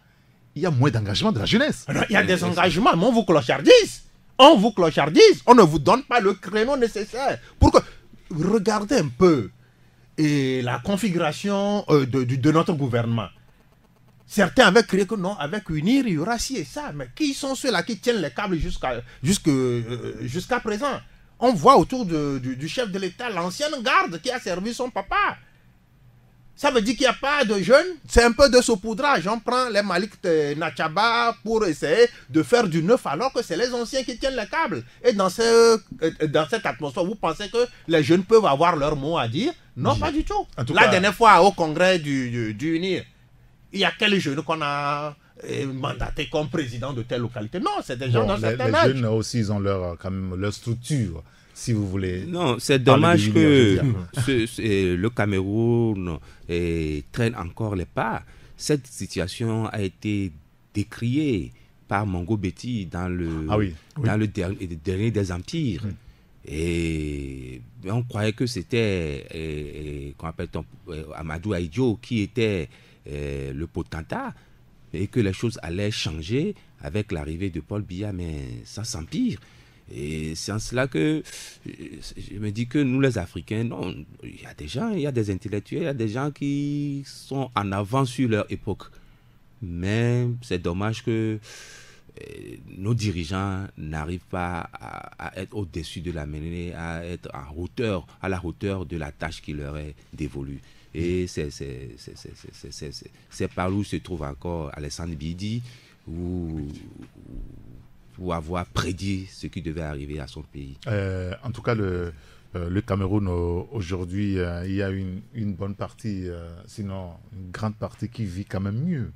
il y a moins d'engagement de la jeunesse. il y a des engagements, mais on vous clochardise. On vous clochardise. On ne vous donne pas le créneau nécessaire. Pour que... Regardez un peu et la configuration euh, de, notre gouvernement. Certains avaient créé que non, avec UNIR, il y aura et ça. Mais qui sont ceux-là qui tiennent les câbles jusqu'à euh, présent On voit autour de, du, chef de l'État l'ancienne garde qui a servi son papa. Ça veut dire qu'il n'y a pas de jeunes. C'est un peu de saupoudrage. On prend les Malik Natchaba pour essayer de faire du neuf alors que c'est les anciens qui tiennent les câbles. Et dans, ce, euh, dans cette atmosphère, vous pensez que les jeunes peuvent avoir leur mot à dire non, pas du tout. la dernière fois, au congrès du, du, UNIR, il y a quel jeunes qu'on a euh, mandaté comme président de telle localité Non, c'est des gens dans les, les jeunes aussi, ils ont leur, quand leur structure, si vous voulez. Non, c'est dommage que le Cameroun eh, traîne encore les pas. Cette situation a été décriée par Mongo Betty dans le, ah Dans le, dernier des empires. Et on croyait que c'était, euh, euh, appelle euh, Amadou Aïdjo, qui était le potentat et que les choses allaient changer avec l'arrivée de Paul Biya, mais ça s'empire. Et c'est en cela que je me dis que nous, les Africains, non, il y a des gens, il y a des intellectuels, il y a des gens qui sont en avance sur leur époque. Mais c'est dommage que eh, nos dirigeants n'arrivent pas à, être au-dessus de la mêlée, à être hauteur, à la hauteur de la tâche qui leur est dévolue. Et mm. c'est par où se trouve encore Alessandre Bidi, pour avoir prédit ce qui devait arriver à son pays. Euh, en tout cas, le, euh, Cameroun aujourd'hui, euh, il y a une, bonne partie, sinon une grande partie qui vit quand même mieux.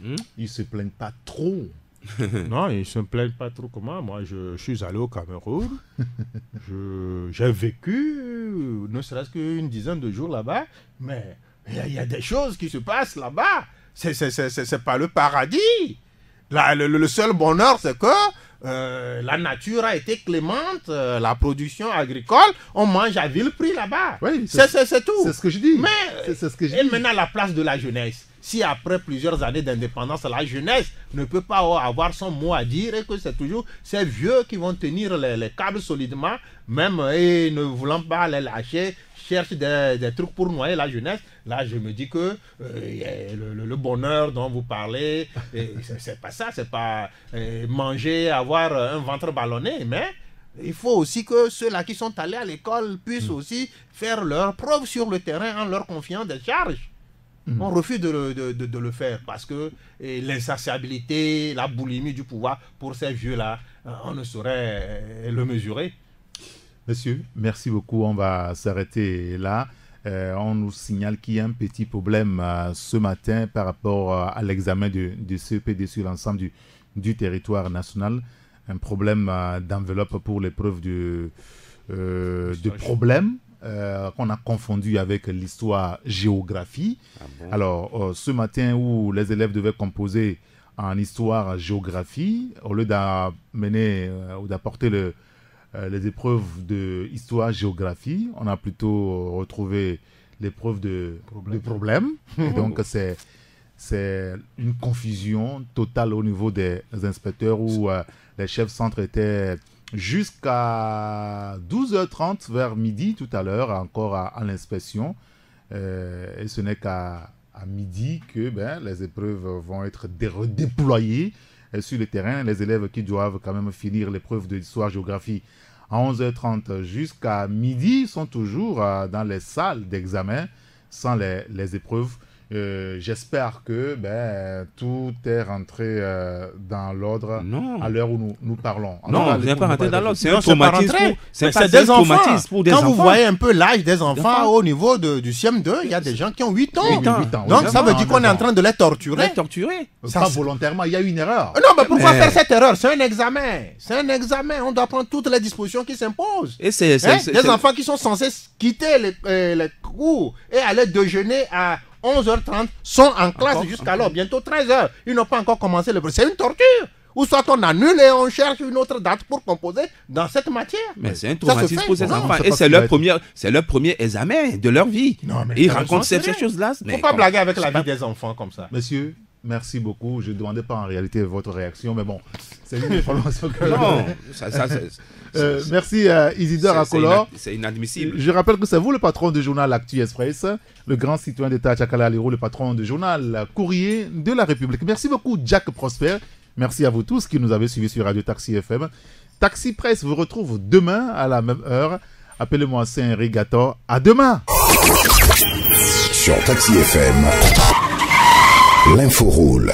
Hmm? Ils ne se plaignent pas trop. *laughs* non, ils ne se plaignent pas trop comment. Moi, je, je suis allé au Cameroun. *laughs* J'ai vécu, euh, ne serait-ce qu'une dizaine de jours là-bas. Mais il y, a des choses qui se passent là-bas. C'est pas le paradis le, seul bonheur, c'est que euh, la nature a été clémente, euh, la production agricole, on mange à vil prix là-bas. c'est tout. C'est ce que je dis. Mais c'est ce que et maintenant, la place de la jeunesse. Si après plusieurs années d'indépendance, la jeunesse ne peut pas avoir son mot à dire et que c'est toujours ces vieux qui vont tenir les, câbles solidement, même et ne voulant pas les lâcher, cherche des, trucs pour noyer la jeunesse, là, je me dis que euh, le, bonheur dont vous parlez, c'est pas ça, c'est pas euh, manger, avoir euh, un ventre ballonné, mais il faut aussi que ceux-là qui sont allés à l'école puissent hmm. aussi faire leurs preuves sur le terrain en leur confiant des charges. Hmm. On refuse de le, de le, faire parce que l'insatiabilité, la boulimie du pouvoir, pour ces vieux-là, on ne saurait le mesurer. Monsieur, merci beaucoup. On va s'arrêter là. Euh, on nous signale qu'il y a un petit problème euh, ce matin par rapport euh, à l'examen du, CEPD sur l'ensemble du, territoire national. Un problème d'enveloppe pour l'épreuve de de problème. qu'on a confondu avec l'histoire géographie. Ah Alors, ce matin où les élèves devaient composer en histoire géographie, au lieu d'amener ou d'apporter le, euh, les épreuves de histoire, géographie. On a plutôt euh, retrouvé l'épreuve de problèmes. Problème. *laughs* Donc, c'est c'est une confusion totale au niveau des inspecteurs où euh, les chefs centres étaient jusqu'à 12h30 vers midi tout à l'heure encore à, l'inspection et ce n'est qu'à midi que ben, les épreuves vont être redéployées sur le terrain. Les élèves qui doivent quand même finir l'épreuve de géographie à 11h30 jusqu'à midi sont toujours euh, dans les salles d'examen sans les, les épreuves. Euh, j'espère que ben, tout est rentré euh, dans l'ordre à l'heure où nous, parlons. non, vous n'êtes pas rentré dans l'ordre. C'est un traumatisme. C'est des enfants. Quand vous voyez un peu l'âge des enfants au niveau du CM2, il y a des gens qui ont 8 ans. Donc ça veut dire qu'on est en train de les torturer. Les torturer. Euh, ça, pas volontairement, il y a une erreur. Non, mais pourquoi faire cette erreur C'est un examen. C'est un examen. On doit prendre toutes les dispositions qui s'imposent. Et c'est. Hein? Des enfants qui sont censés quitter les, les cours et aller déjeuner à 11h30 sont en classe jusqu'alors, bientôt 13h. Ils n'ont pas encore commencé le C'est une torture. Ou soit on annule et on cherche une autre date pour composer dans cette matière. Mais c'est un traumatisme pour ces enfants. Et c'est leur, premier, leur premier examen de leur vie. Ils rencontrent ces, choses-là. Faut pas blaguer avec la vie des enfants comme ça. Monsieur, Merci beaucoup. Je ne demandais pas en réalité votre réaction, mais bon, c'est une information que *laughs* Non, ça, ça, euh, merci à euh, Isidore Acolor. C'est inadmissible. Je rappelle que c'est vous le patron du journal Actu Express, le grand citoyen d'État Tchakala Aliro, le patron du journal Courrier de la République. Merci beaucoup, Jack Prosper. Merci à vous tous qui nous avez suivis sur Radio Taxi FM. Taxi Press vous retrouve demain à la même heure. Appelez-moi saint Gator. À demain! Sur Taxi FM. L'info roule.